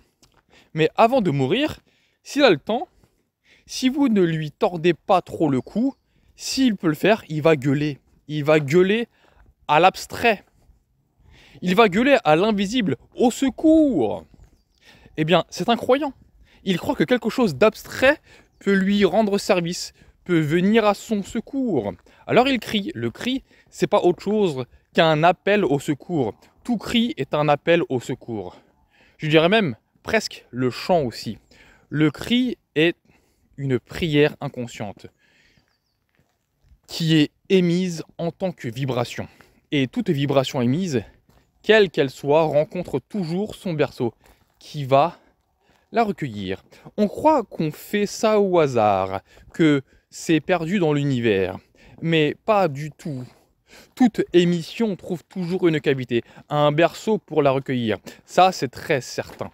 Mais avant de mourir, s'il a le temps, si vous ne lui tordez pas trop le cou, s'il peut le faire, il va gueuler. Il va gueuler à l'abstrait. Il va gueuler à l'invisible. Au secours Eh bien, c'est un croyant. Il croit que quelque chose d'abstrait peut lui rendre service, peut venir à son secours. Alors il crie. Le cri, c'est pas autre chose qu'un appel au secours. Tout cri est un appel au secours. Je dirais même presque le chant aussi. Le cri est une prière inconsciente qui est émise en tant que vibration. Et toute vibration émise, quelle qu'elle soit, rencontre toujours son berceau qui va la recueillir. On croit qu'on fait ça au hasard, que c'est perdu dans l'univers. Mais pas du tout. Toute émission trouve toujours une cavité, un berceau pour la recueillir. Ça, c'est très certain.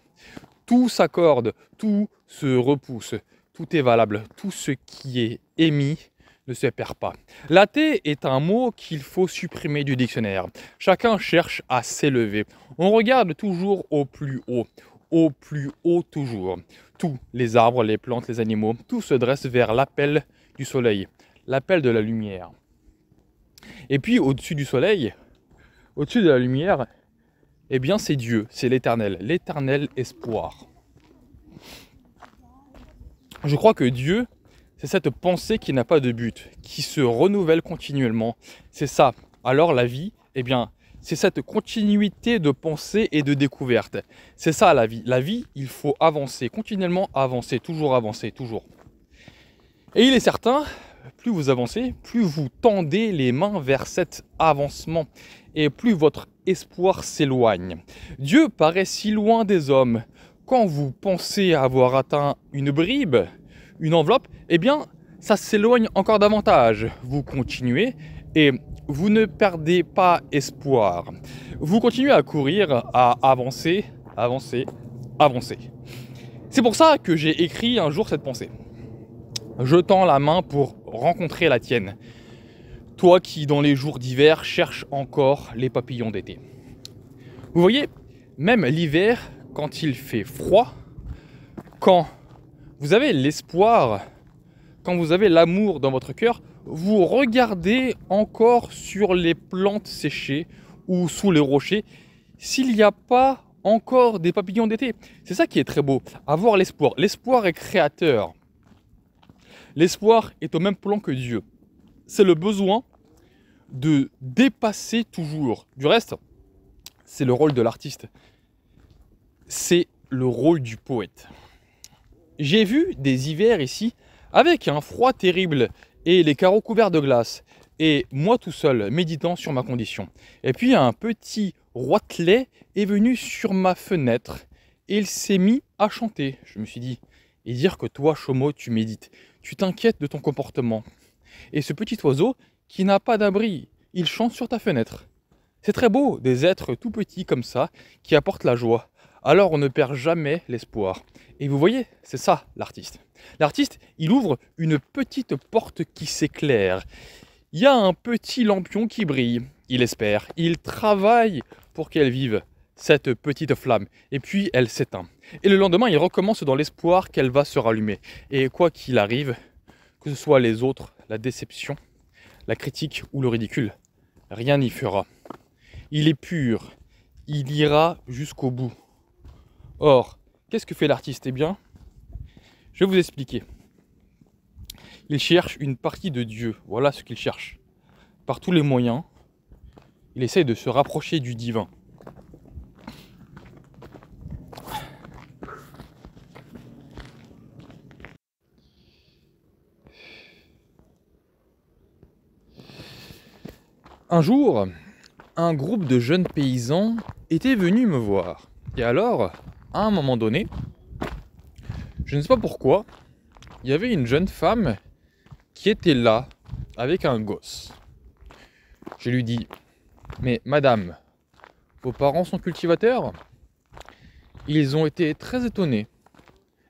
Tout s'accorde, tout se repousse, tout est valable, tout ce qui est émis ne se perd pas. L'athée est un mot qu'il faut supprimer du dictionnaire. Chacun cherche à s'élever. On regarde toujours au plus haut, au plus haut toujours. Tous les arbres, les plantes, les animaux, tout se dresse vers l'appel du soleil, l'appel de la lumière. Et puis au-dessus du soleil, au-dessus de la lumière, eh bien c'est Dieu, c'est l'éternel, l'éternel espoir. Je crois que Dieu, c'est cette pensée qui n'a pas de but, qui se renouvelle continuellement. C'est ça. Alors la vie, eh bien, c'est cette continuité de pensée et de découverte. C'est ça la vie. La vie, il faut avancer, continuellement avancer, toujours avancer, toujours. Et il est certain, plus vous avancez, plus vous tendez les mains vers cet avancement et plus votre espoir s'éloigne. Dieu paraît si loin des hommes. Quand vous pensez avoir atteint une bribe, une enveloppe, eh bien, ça s'éloigne encore davantage. Vous continuez et vous ne perdez pas espoir. Vous continuez à courir, à avancer, avancer, avancer. C'est pour ça que j'ai écrit un jour cette pensée jetant la main pour rencontrer la tienne. Toi qui, dans les jours d'hiver, cherches encore les papillons d'été. Vous voyez, même l'hiver, quand il fait froid, quand vous avez l'espoir, quand vous avez l'amour dans votre cœur, vous regardez encore sur les plantes séchées ou sous les rochers s'il n'y a pas encore des papillons d'été. C'est ça qui est très beau, avoir l'espoir. L'espoir est créateur. L'espoir est au même plan que Dieu. C'est le besoin de dépasser toujours. Du reste, c'est le rôle de l'artiste. C'est le rôle du poète. J'ai vu des hivers ici avec un froid terrible et les carreaux couverts de glace et moi tout seul méditant sur ma condition. Et puis un petit roitelet est venu sur ma fenêtre et il s'est mis à chanter. Je me suis dit, et dire que toi, Chomo, tu médites tu t'inquiètes de ton comportement. Et ce petit oiseau, qui n'a pas d'abri, il chante sur ta fenêtre. C'est très beau, des êtres tout petits comme ça, qui apportent la joie. Alors on ne perd jamais l'espoir. Et vous voyez, c'est ça l'artiste. L'artiste, il ouvre une petite porte qui s'éclaire. Il y a un petit lampion qui brille, il espère. Il travaille pour qu'elle vive, cette petite flamme. Et puis elle s'éteint. Et le lendemain, il recommence dans l'espoir qu'elle va se rallumer. Et quoi qu'il arrive, que ce soit les autres, la déception, la critique ou le ridicule, rien n'y fera. Il est pur, il ira jusqu'au bout. Or, qu'est-ce que fait l'artiste Eh bien, je vais vous expliquer. Il cherche une partie de Dieu, voilà ce qu'il cherche. Par tous les moyens, il essaye de se rapprocher du divin. Un jour, un groupe de jeunes paysans était venu me voir. Et alors, à un moment donné, je ne sais pas pourquoi, il y avait une jeune femme qui était là avec un gosse. Je lui dis "Mais madame, vos parents sont cultivateurs Ils ont été très étonnés.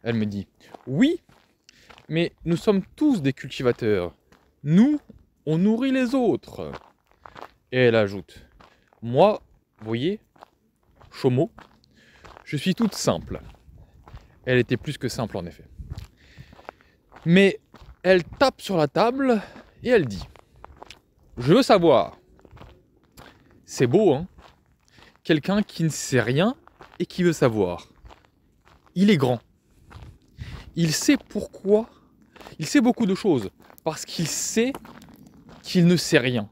Elle me dit "Oui, mais nous sommes tous des cultivateurs. Nous, on nourrit les autres." Et elle ajoute Moi, voyez, Chomo, je suis toute simple. Elle était plus que simple en effet. Mais elle tape sur la table et elle dit Je veux savoir. C'est beau, hein Quelqu'un qui ne sait rien et qui veut savoir. Il est grand. Il sait pourquoi. Il sait beaucoup de choses. Parce qu'il sait qu'il ne sait rien.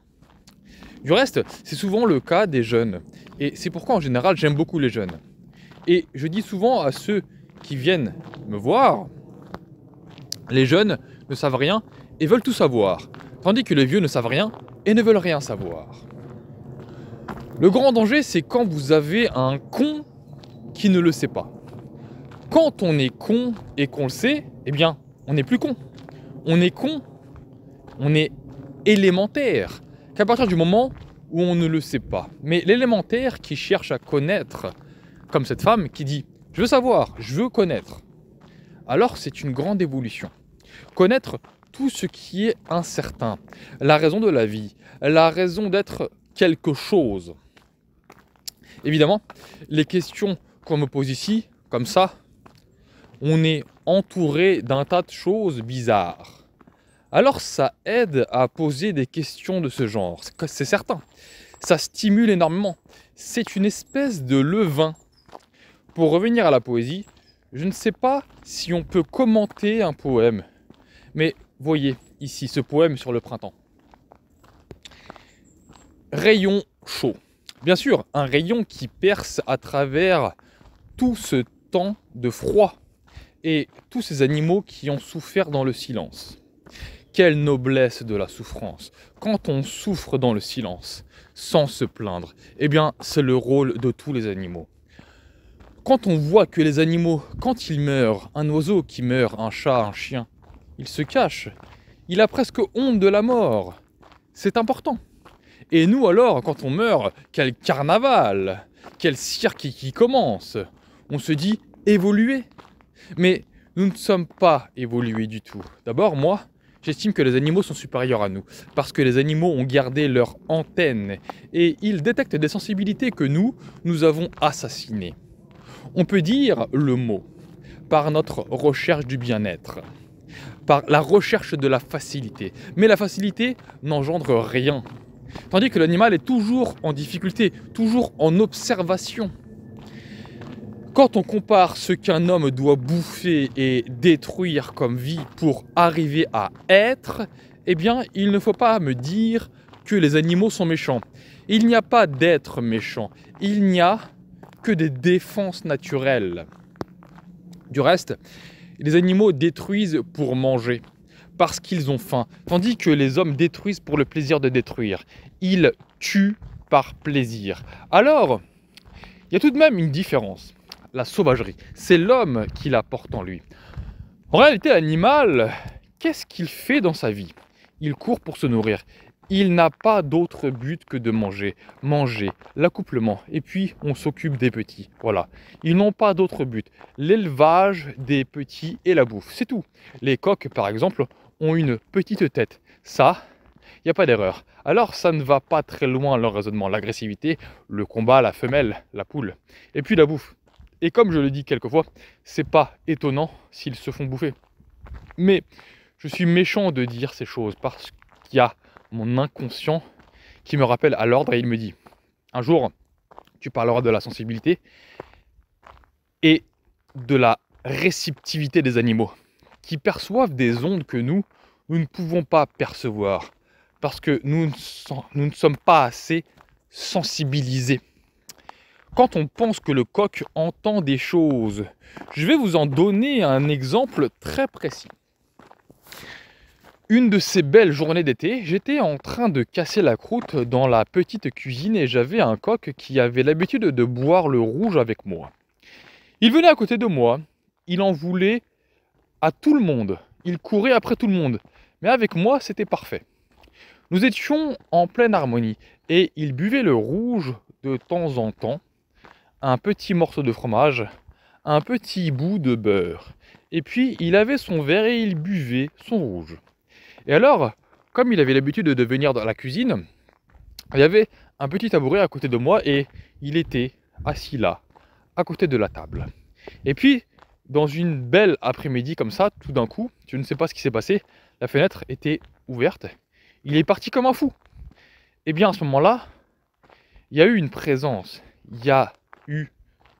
Du reste, c'est souvent le cas des jeunes. Et c'est pourquoi en général j'aime beaucoup les jeunes. Et je dis souvent à ceux qui viennent me voir, les jeunes ne savent rien et veulent tout savoir, tandis que les vieux ne savent rien et ne veulent rien savoir. Le grand danger, c'est quand vous avez un con qui ne le sait pas. Quand on est con et qu'on le sait, eh bien, on n'est plus con. On est con, on est élémentaire qu'à partir du moment où on ne le sait pas. Mais l'élémentaire qui cherche à connaître, comme cette femme qui dit Je veux savoir, je veux connaître, alors c'est une grande évolution. Connaître tout ce qui est incertain, la raison de la vie, la raison d'être quelque chose. Évidemment, les questions qu'on me pose ici, comme ça, on est entouré d'un tas de choses bizarres alors ça aide à poser des questions de ce genre, c'est certain. Ça stimule énormément. C'est une espèce de levain. Pour revenir à la poésie, je ne sais pas si on peut commenter un poème, mais voyez ici ce poème sur le printemps. Rayon chaud. Bien sûr, un rayon qui perce à travers tout ce temps de froid et tous ces animaux qui ont souffert dans le silence. Quelle noblesse de la souffrance. Quand on souffre dans le silence, sans se plaindre, eh bien c'est le rôle de tous les animaux. Quand on voit que les animaux, quand ils meurent, un oiseau qui meurt, un chat, un chien, il se cache. Il a presque honte de la mort. C'est important. Et nous alors, quand on meurt, quel carnaval, quel cirque qui commence. On se dit évoluer. Mais nous ne sommes pas évolués du tout. D'abord, moi, J'estime que les animaux sont supérieurs à nous, parce que les animaux ont gardé leur antenne, et ils détectent des sensibilités que nous, nous avons assassinées. On peut dire le mot, par notre recherche du bien-être, par la recherche de la facilité. Mais la facilité n'engendre rien. Tandis que l'animal est toujours en difficulté, toujours en observation. Quand on compare ce qu'un homme doit bouffer et détruire comme vie pour arriver à être, eh bien, il ne faut pas me dire que les animaux sont méchants. Il n'y a pas d'être méchant, il n'y a que des défenses naturelles. Du reste, les animaux détruisent pour manger, parce qu'ils ont faim, tandis que les hommes détruisent pour le plaisir de détruire. Ils tuent par plaisir. Alors, il y a tout de même une différence la sauvagerie. C'est l'homme qui la porte en lui. En réalité, l'animal, qu'est-ce qu'il fait dans sa vie Il court pour se nourrir. Il n'a pas d'autre but que de manger, manger, l'accouplement, et puis on s'occupe des petits. Voilà. Ils n'ont pas d'autre but. L'élevage des petits et la bouffe, c'est tout. Les coqs, par exemple, ont une petite tête. Ça, il n'y a pas d'erreur. Alors ça ne va pas très loin leur raisonnement, l'agressivité, le combat, la femelle, la poule, et puis la bouffe. Et comme je le dis quelquefois, c'est pas étonnant s'ils se font bouffer. Mais je suis méchant de dire ces choses parce qu'il y a mon inconscient qui me rappelle à l'ordre et il me dit un jour, tu parleras de la sensibilité et de la réceptivité des animaux qui perçoivent des ondes que nous, nous ne pouvons pas percevoir parce que nous ne sommes pas assez sensibilisés quand on pense que le coq entend des choses. Je vais vous en donner un exemple très précis. Une de ces belles journées d'été, j'étais en train de casser la croûte dans la petite cuisine et j'avais un coq qui avait l'habitude de boire le rouge avec moi. Il venait à côté de moi, il en voulait à tout le monde, il courait après tout le monde, mais avec moi c'était parfait. Nous étions en pleine harmonie et il buvait le rouge de temps en temps un petit morceau de fromage, un petit bout de beurre. Et puis il avait son verre et il buvait son rouge. Et alors, comme il avait l'habitude de venir dans la cuisine, il y avait un petit tabouret à côté de moi et il était assis là, à côté de la table. Et puis, dans une belle après-midi comme ça, tout d'un coup, je ne sais pas ce qui s'est passé, la fenêtre était ouverte. Il est parti comme un fou. Et eh bien à ce moment-là, il y a eu une présence, il y a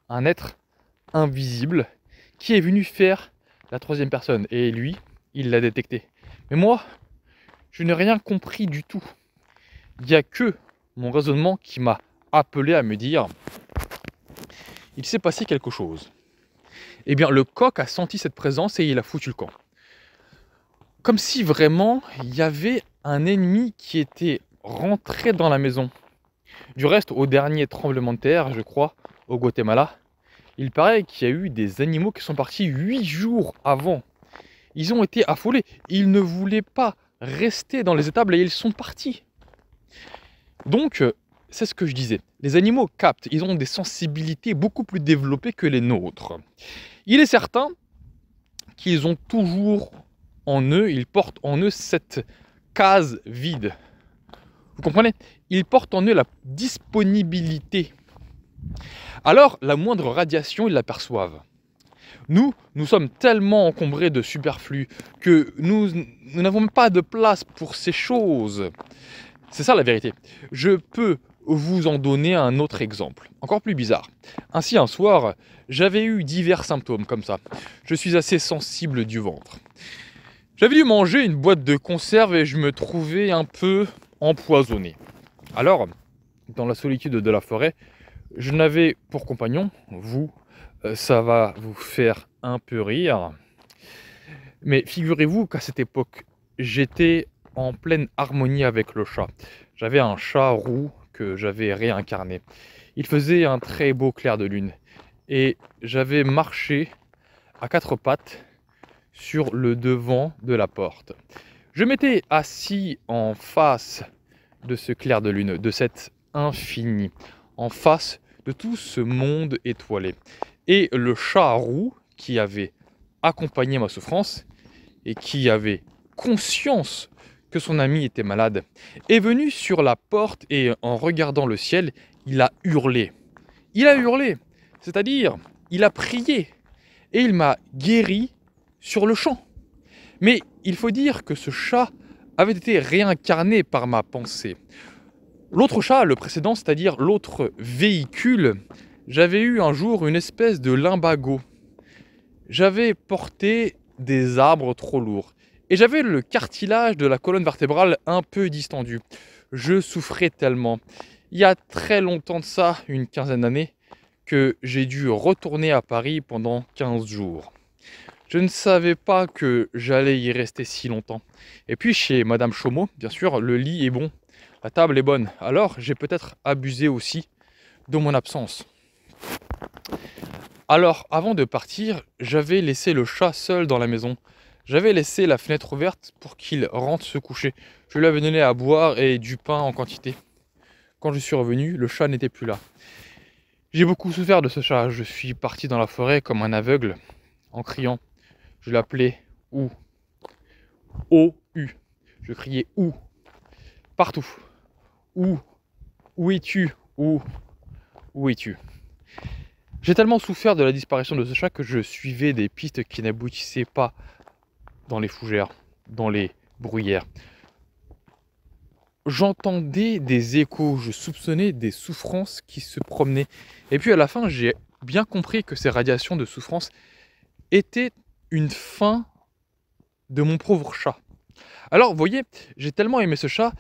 un être invisible qui est venu faire la troisième personne. Et lui, il l'a détecté. Mais moi, je n'ai rien compris du tout. Il n'y a que mon raisonnement qui m'a appelé à me dire, il s'est passé quelque chose. et eh bien, le coq a senti cette présence et il a foutu le camp. Comme si vraiment il y avait un ennemi qui était rentré dans la maison. Du reste, au dernier tremblement de terre, je crois, au Guatemala, il paraît qu'il y a eu des animaux qui sont partis huit jours avant. Ils ont été affolés. Ils ne voulaient pas rester dans les étables et ils sont partis. Donc, euh, c'est ce que je disais. Les animaux captent, ils ont des sensibilités beaucoup plus développées que les nôtres. Il est certain qu'ils ont toujours en eux, ils portent en eux cette case vide. Vous comprenez Ils portent en eux la disponibilité alors, la moindre radiation, ils l'aperçoivent. Nous, nous sommes tellement encombrés de superflu que nous n'avons pas de place pour ces choses. C'est ça la vérité. Je peux vous en donner un autre exemple, encore plus bizarre. Ainsi, un soir, j'avais eu divers symptômes comme ça. Je suis assez sensible du ventre. J'avais dû manger une boîte de conserve et je me trouvais un peu empoisonné. Alors, dans la solitude de la forêt, je n'avais pour compagnon, vous, euh, ça va vous faire un peu rire. Mais figurez-vous qu'à cette époque, j'étais en pleine harmonie avec le chat. J'avais un chat roux que j'avais réincarné. Il faisait un très beau clair de lune. Et j'avais marché à quatre pattes sur le devant de la porte. Je m'étais assis en face de ce clair de lune, de cet infini, en face de tout ce monde étoilé. Et le chat roux qui avait accompagné ma souffrance et qui avait conscience que son ami était malade, est venu sur la porte et en regardant le ciel, il a hurlé. Il a hurlé, c'est-à-dire il a prié et il m'a guéri sur le champ. Mais il faut dire que ce chat avait été réincarné par ma pensée. L'autre chat, le précédent, c'est-à-dire l'autre véhicule, j'avais eu un jour une espèce de limbago. J'avais porté des arbres trop lourds et j'avais le cartilage de la colonne vertébrale un peu distendu. Je souffrais tellement. Il y a très longtemps de ça, une quinzaine d'années, que j'ai dû retourner à Paris pendant 15 jours. Je ne savais pas que j'allais y rester si longtemps. Et puis chez Madame Chaumeau, bien sûr, le lit est bon la table est bonne. Alors j'ai peut-être abusé aussi de mon absence. Alors avant de partir, j'avais laissé le chat seul dans la maison. J'avais laissé la fenêtre ouverte pour qu'il rentre se coucher. Je lui avais donné à boire et du pain en quantité. Quand je suis revenu, le chat n'était plus là. J'ai beaucoup souffert de ce chat. Je suis parti dans la forêt comme un aveugle en criant. Je l'appelais OU. ou. Je criais OU. Partout où es-tu où es-tu J'ai tellement souffert de la disparition de ce chat que je suivais des pistes qui n'aboutissaient pas dans les fougères, dans les bruyères. J'entendais des échos, je soupçonnais des souffrances qui se promenaient. Et puis à la fin, j'ai bien compris que ces radiations de souffrance étaient une fin de mon pauvre chat. Alors, vous voyez, j'ai tellement aimé ce chat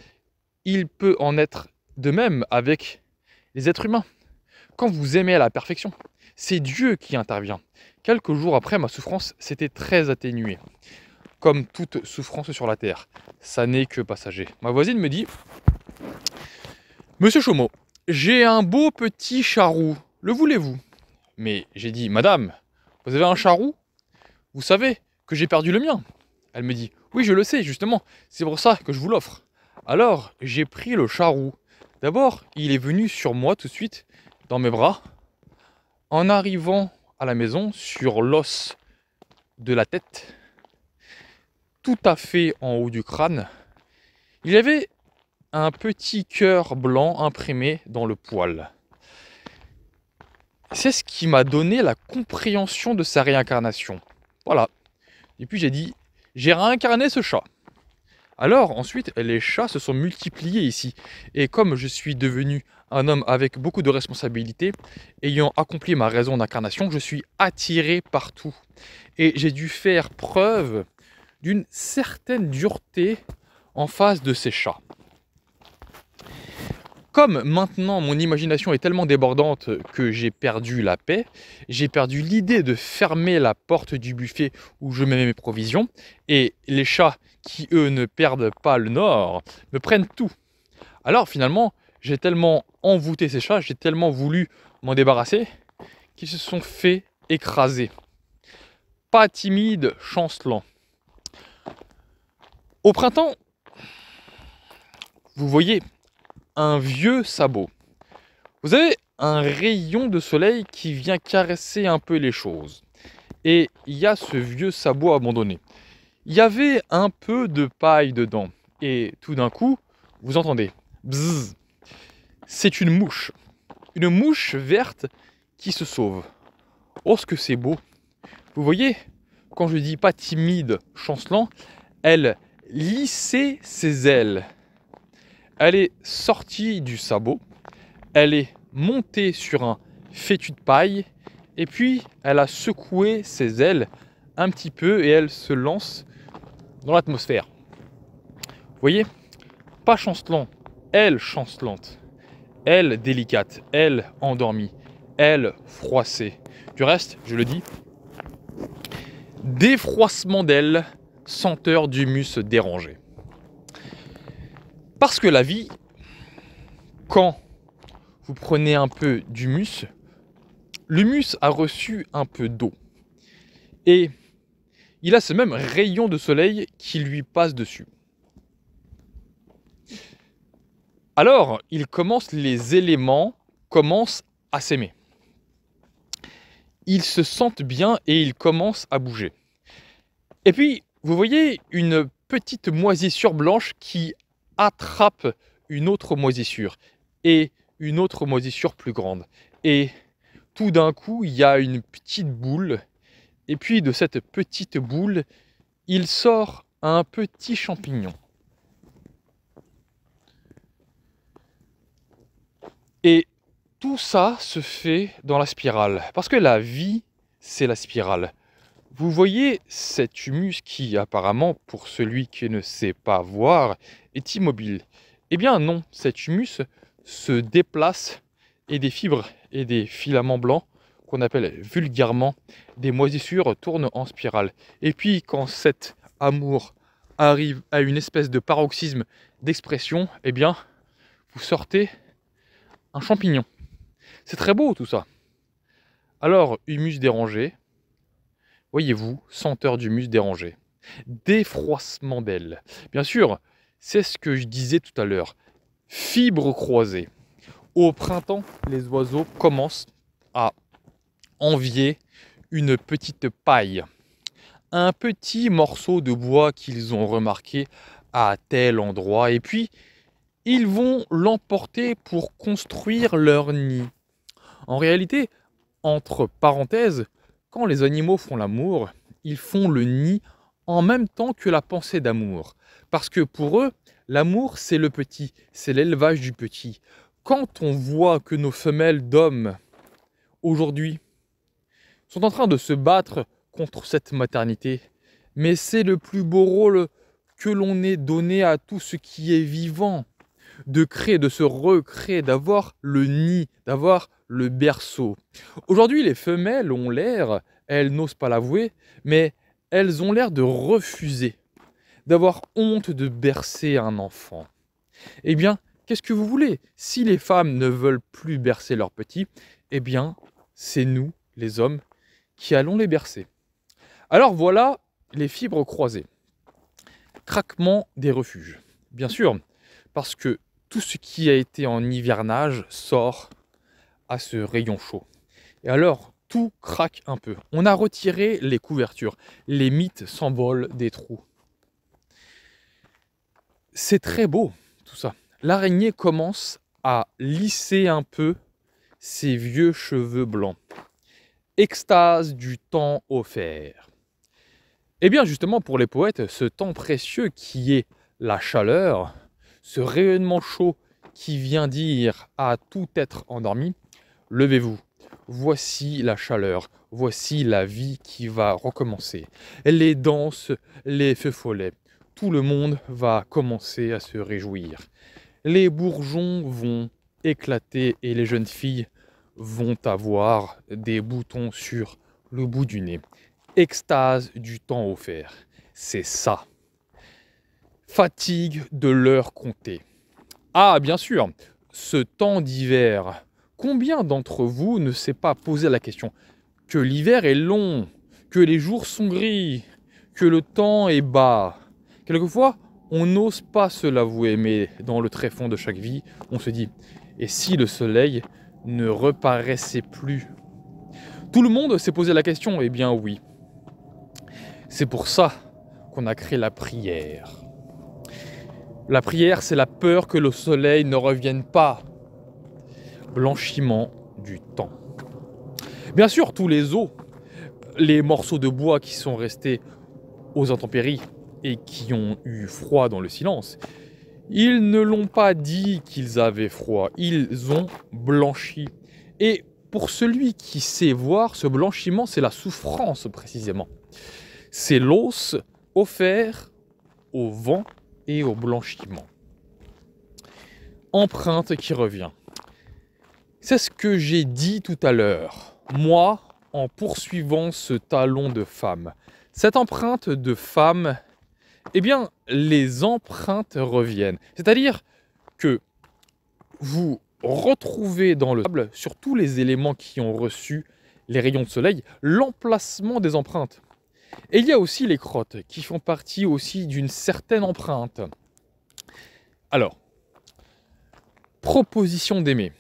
il peut en être de même avec les êtres humains. Quand vous aimez à la perfection, c'est Dieu qui intervient. Quelques jours après, ma souffrance s'était très atténuée. Comme toute souffrance sur la terre, ça n'est que passager. Ma voisine me dit Monsieur Chaumeau, j'ai un beau petit charroux, le voulez-vous Mais j'ai dit Madame, vous avez un charroux Vous savez que j'ai perdu le mien. Elle me dit Oui, je le sais, justement, c'est pour ça que je vous l'offre. Alors, j'ai pris le roux. D'abord, il est venu sur moi tout de suite, dans mes bras. En arrivant à la maison, sur l'os de la tête, tout à fait en haut du crâne, il y avait un petit cœur blanc imprimé dans le poil. C'est ce qui m'a donné la compréhension de sa réincarnation. Voilà. Et puis j'ai dit, j'ai réincarné ce chat. Alors ensuite, les chats se sont multipliés ici. Et comme je suis devenu un homme avec beaucoup de responsabilités, ayant accompli ma raison d'incarnation, je suis attiré partout. Et j'ai dû faire preuve d'une certaine dureté en face de ces chats comme maintenant mon imagination est tellement débordante que j'ai perdu la paix, j'ai perdu l'idée de fermer la porte du buffet où je mets mes provisions, et les chats qui eux ne perdent pas le nord me prennent tout. Alors finalement, j'ai tellement envoûté ces chats, j'ai tellement voulu m'en débarrasser, qu'ils se sont fait écraser. Pas timide, chancelant. Au printemps, vous voyez, un vieux sabot. Vous avez un rayon de soleil qui vient caresser un peu les choses. Et il y a ce vieux sabot abandonné. Il y avait un peu de paille dedans. Et tout d'un coup, vous entendez C'est une mouche. Une mouche verte qui se sauve. Oh, ce que c'est beau. Vous voyez, quand je dis pas timide, chancelant, elle lissait ses ailes. Elle est sortie du sabot, elle est montée sur un fétu de paille, et puis elle a secoué ses ailes un petit peu et elle se lance dans l'atmosphère. Vous voyez Pas chancelant, elle chancelante, elle délicate, elle endormie, elle froissée. Du reste, je le dis, défroissement d'ailes, senteur d'humus dérangé. Parce que la vie, quand vous prenez un peu d'humus, l'humus a reçu un peu d'eau. Et il a ce même rayon de soleil qui lui passe dessus. Alors, il commence, les éléments commencent à s'aimer. Ils se sentent bien et ils commencent à bouger. Et puis, vous voyez une petite moisissure blanche qui attrape une autre moisissure et une autre moisissure plus grande. Et tout d'un coup, il y a une petite boule. Et puis de cette petite boule, il sort un petit champignon. Et tout ça se fait dans la spirale. Parce que la vie, c'est la spirale. Vous voyez cet humus qui, apparemment, pour celui qui ne sait pas voir, est immobile. Eh bien non, cet humus se déplace et des fibres et des filaments blancs qu'on appelle vulgairement des moisissures tournent en spirale. Et puis quand cet amour arrive à une espèce de paroxysme d'expression, eh bien vous sortez un champignon. C'est très beau tout ça. Alors, humus dérangé, Voyez-vous, senteur du mus dérangé. Défroissement d'aile. Bien sûr, c'est ce que je disais tout à l'heure. Fibres croisées. Au printemps, les oiseaux commencent à envier une petite paille. Un petit morceau de bois qu'ils ont remarqué à tel endroit. Et puis, ils vont l'emporter pour construire leur nid. En réalité, entre parenthèses, les animaux font l'amour, ils font le nid en même temps que la pensée d'amour. Parce que pour eux, l'amour, c'est le petit, c'est l'élevage du petit. Quand on voit que nos femelles d'hommes, aujourd'hui, sont en train de se battre contre cette maternité, mais c'est le plus beau rôle que l'on ait donné à tout ce qui est vivant de créer, de se recréer, d'avoir le nid, d'avoir le berceau. Aujourd'hui, les femelles ont l'air, elles n'osent pas l'avouer, mais elles ont l'air de refuser, d'avoir honte de bercer un enfant. Eh bien, qu'est-ce que vous voulez Si les femmes ne veulent plus bercer leurs petits, eh bien, c'est nous, les hommes, qui allons les bercer. Alors voilà les fibres croisées. Craquement des refuges. Bien sûr, parce que tout ce qui a été en hivernage sort à ce rayon chaud. Et alors, tout craque un peu. On a retiré les couvertures. Les mythes s'envolent des trous. C'est très beau, tout ça. L'araignée commence à lisser un peu ses vieux cheveux blancs. Extase du temps offert. Eh bien, justement, pour les poètes, ce temps précieux qui est la chaleur, ce rayonnement chaud qui vient dire à ah, tout être endormi, levez-vous. Voici la chaleur, voici la vie qui va recommencer. Les danses, les feux follets, tout le monde va commencer à se réjouir. Les bourgeons vont éclater et les jeunes filles vont avoir des boutons sur le bout du nez. Extase du temps offert. C'est ça fatigue de l'heure comptée. Ah, bien sûr, ce temps d'hiver, combien d'entre vous ne s'est pas posé la question que l'hiver est long, que les jours sont gris, que le temps est bas Quelquefois, on n'ose pas se l'avouer, mais dans le tréfonds de chaque vie, on se dit, et si le soleil ne reparaissait plus Tout le monde s'est posé la question, eh bien oui. C'est pour ça qu'on a créé la prière. La prière, c'est la peur que le soleil ne revienne pas. Blanchiment du temps. Bien sûr, tous les os, les morceaux de bois qui sont restés aux intempéries et qui ont eu froid dans le silence, ils ne l'ont pas dit qu'ils avaient froid, ils ont blanchi. Et pour celui qui sait voir, ce blanchiment, c'est la souffrance précisément. C'est l'os offert au vent et au blanchiment. Empreinte qui revient. C'est ce que j'ai dit tout à l'heure. Moi, en poursuivant ce talon de femme, cette empreinte de femme, eh bien, les empreintes reviennent. C'est-à-dire que vous retrouvez dans le table, sur tous les éléments qui ont reçu les rayons de soleil, l'emplacement des empreintes. Et il y a aussi les crottes qui font partie aussi d'une certaine empreinte. Alors, proposition d'aimer.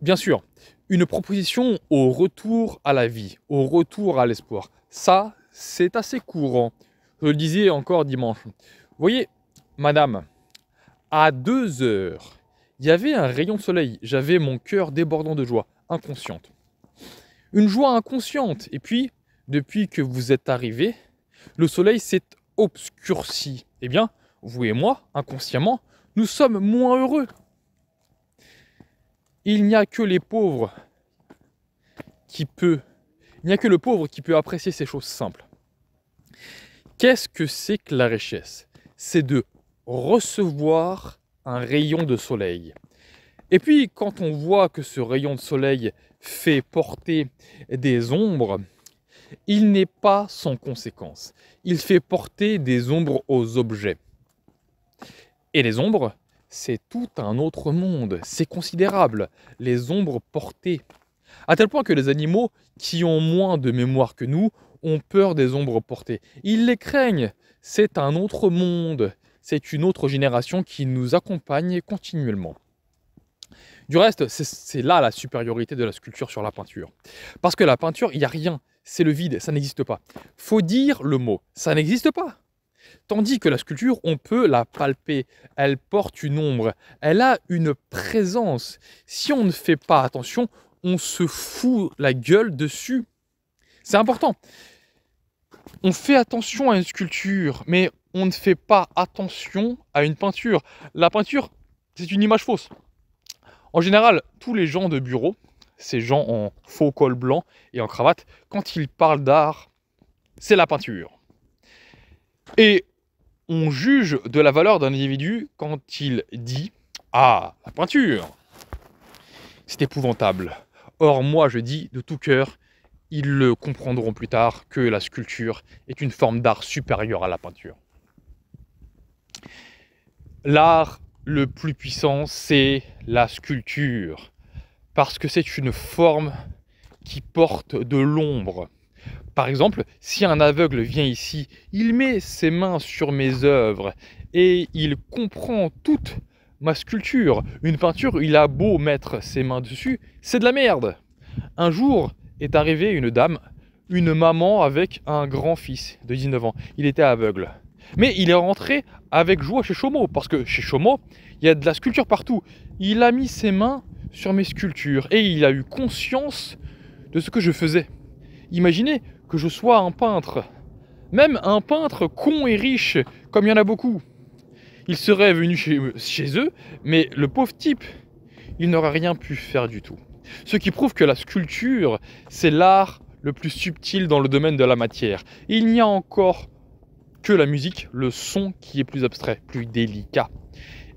Bien sûr, une proposition au retour à la vie, au retour à l'espoir. Ça, c'est assez courant. Je le disais encore dimanche. Vous voyez, madame, à deux heures, il y avait un rayon de soleil. J'avais mon cœur débordant de joie, inconsciente. Une joie inconsciente. Et puis, depuis que vous êtes arrivé, le soleil s'est obscurci. Eh bien, vous et moi, inconsciemment, nous sommes moins heureux. Il n'y a que les pauvres qui peut il n'y a que le pauvre qui peut apprécier ces choses simples. Qu'est-ce que c'est que la richesse C'est de recevoir un rayon de soleil. Et puis quand on voit que ce rayon de soleil fait porter des ombres, il n'est pas sans conséquence. Il fait porter des ombres aux objets. Et les ombres, c'est tout un autre monde. C'est considérable. Les ombres portées. À tel point que les animaux qui ont moins de mémoire que nous ont peur des ombres portées. Ils les craignent. C'est un autre monde. C'est une autre génération qui nous accompagne continuellement. Du reste, c'est là la supériorité de la sculpture sur la peinture. Parce que la peinture, il n'y a rien. C'est le vide, ça n'existe pas. Faut dire le mot, ça n'existe pas. Tandis que la sculpture, on peut la palper, elle porte une ombre, elle a une présence. Si on ne fait pas attention, on se fout la gueule dessus. C'est important. On fait attention à une sculpture, mais on ne fait pas attention à une peinture. La peinture, c'est une image fausse. En général, tous les gens de bureau, ces gens en faux col blanc et en cravate, quand ils parlent d'art, c'est la peinture. Et on juge de la valeur d'un individu quand il dit Ah, la peinture C'est épouvantable. Or, moi, je dis de tout cœur, ils le comprendront plus tard que la sculpture est une forme d'art supérieure à la peinture. L'art le plus puissant, c'est la sculpture. Parce que c'est une forme qui porte de l'ombre. Par exemple, si un aveugle vient ici, il met ses mains sur mes œuvres et il comprend toute ma sculpture. Une peinture, il a beau mettre ses mains dessus, c'est de la merde. Un jour est arrivée une dame, une maman avec un grand-fils de 19 ans. Il était aveugle. Mais il est rentré avec joie chez Chomo, parce que chez Chomo, il y a de la sculpture partout. Il a mis ses mains sur mes sculptures et il a eu conscience de ce que je faisais. Imaginez que je sois un peintre, même un peintre con et riche, comme il y en a beaucoup. Il serait venu chez, chez eux, mais le pauvre type, il n'aurait rien pu faire du tout. Ce qui prouve que la sculpture, c'est l'art le plus subtil dans le domaine de la matière. Il n'y a encore la musique, le son qui est plus abstrait, plus délicat,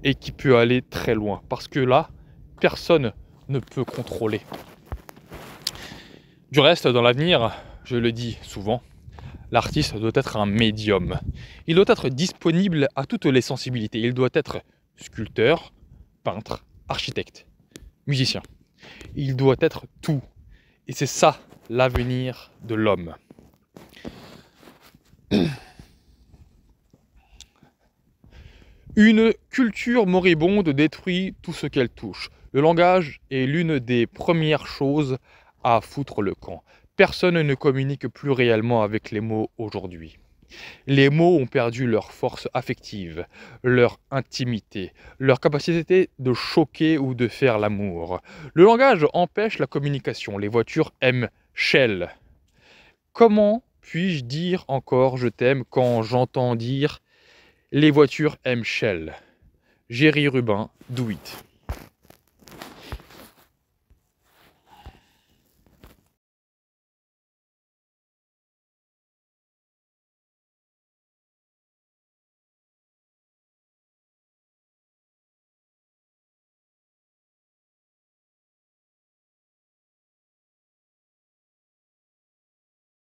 et qui peut aller très loin. Parce que là, personne ne peut contrôler. Du reste, dans l'avenir, je le dis souvent, l'artiste doit être un médium. Il doit être disponible à toutes les sensibilités. Il doit être sculpteur, peintre, architecte, musicien. Il doit être tout. Et c'est ça l'avenir de l'homme. Une culture moribonde détruit tout ce qu'elle touche. Le langage est l'une des premières choses à foutre le camp. Personne ne communique plus réellement avec les mots aujourd'hui. Les mots ont perdu leur force affective, leur intimité, leur capacité de choquer ou de faire l'amour. Le langage empêche la communication. Les voitures aiment Shell. Comment puis-je dire encore je t'aime quand j'entends dire les voitures m Shell. Jerry Rubin, do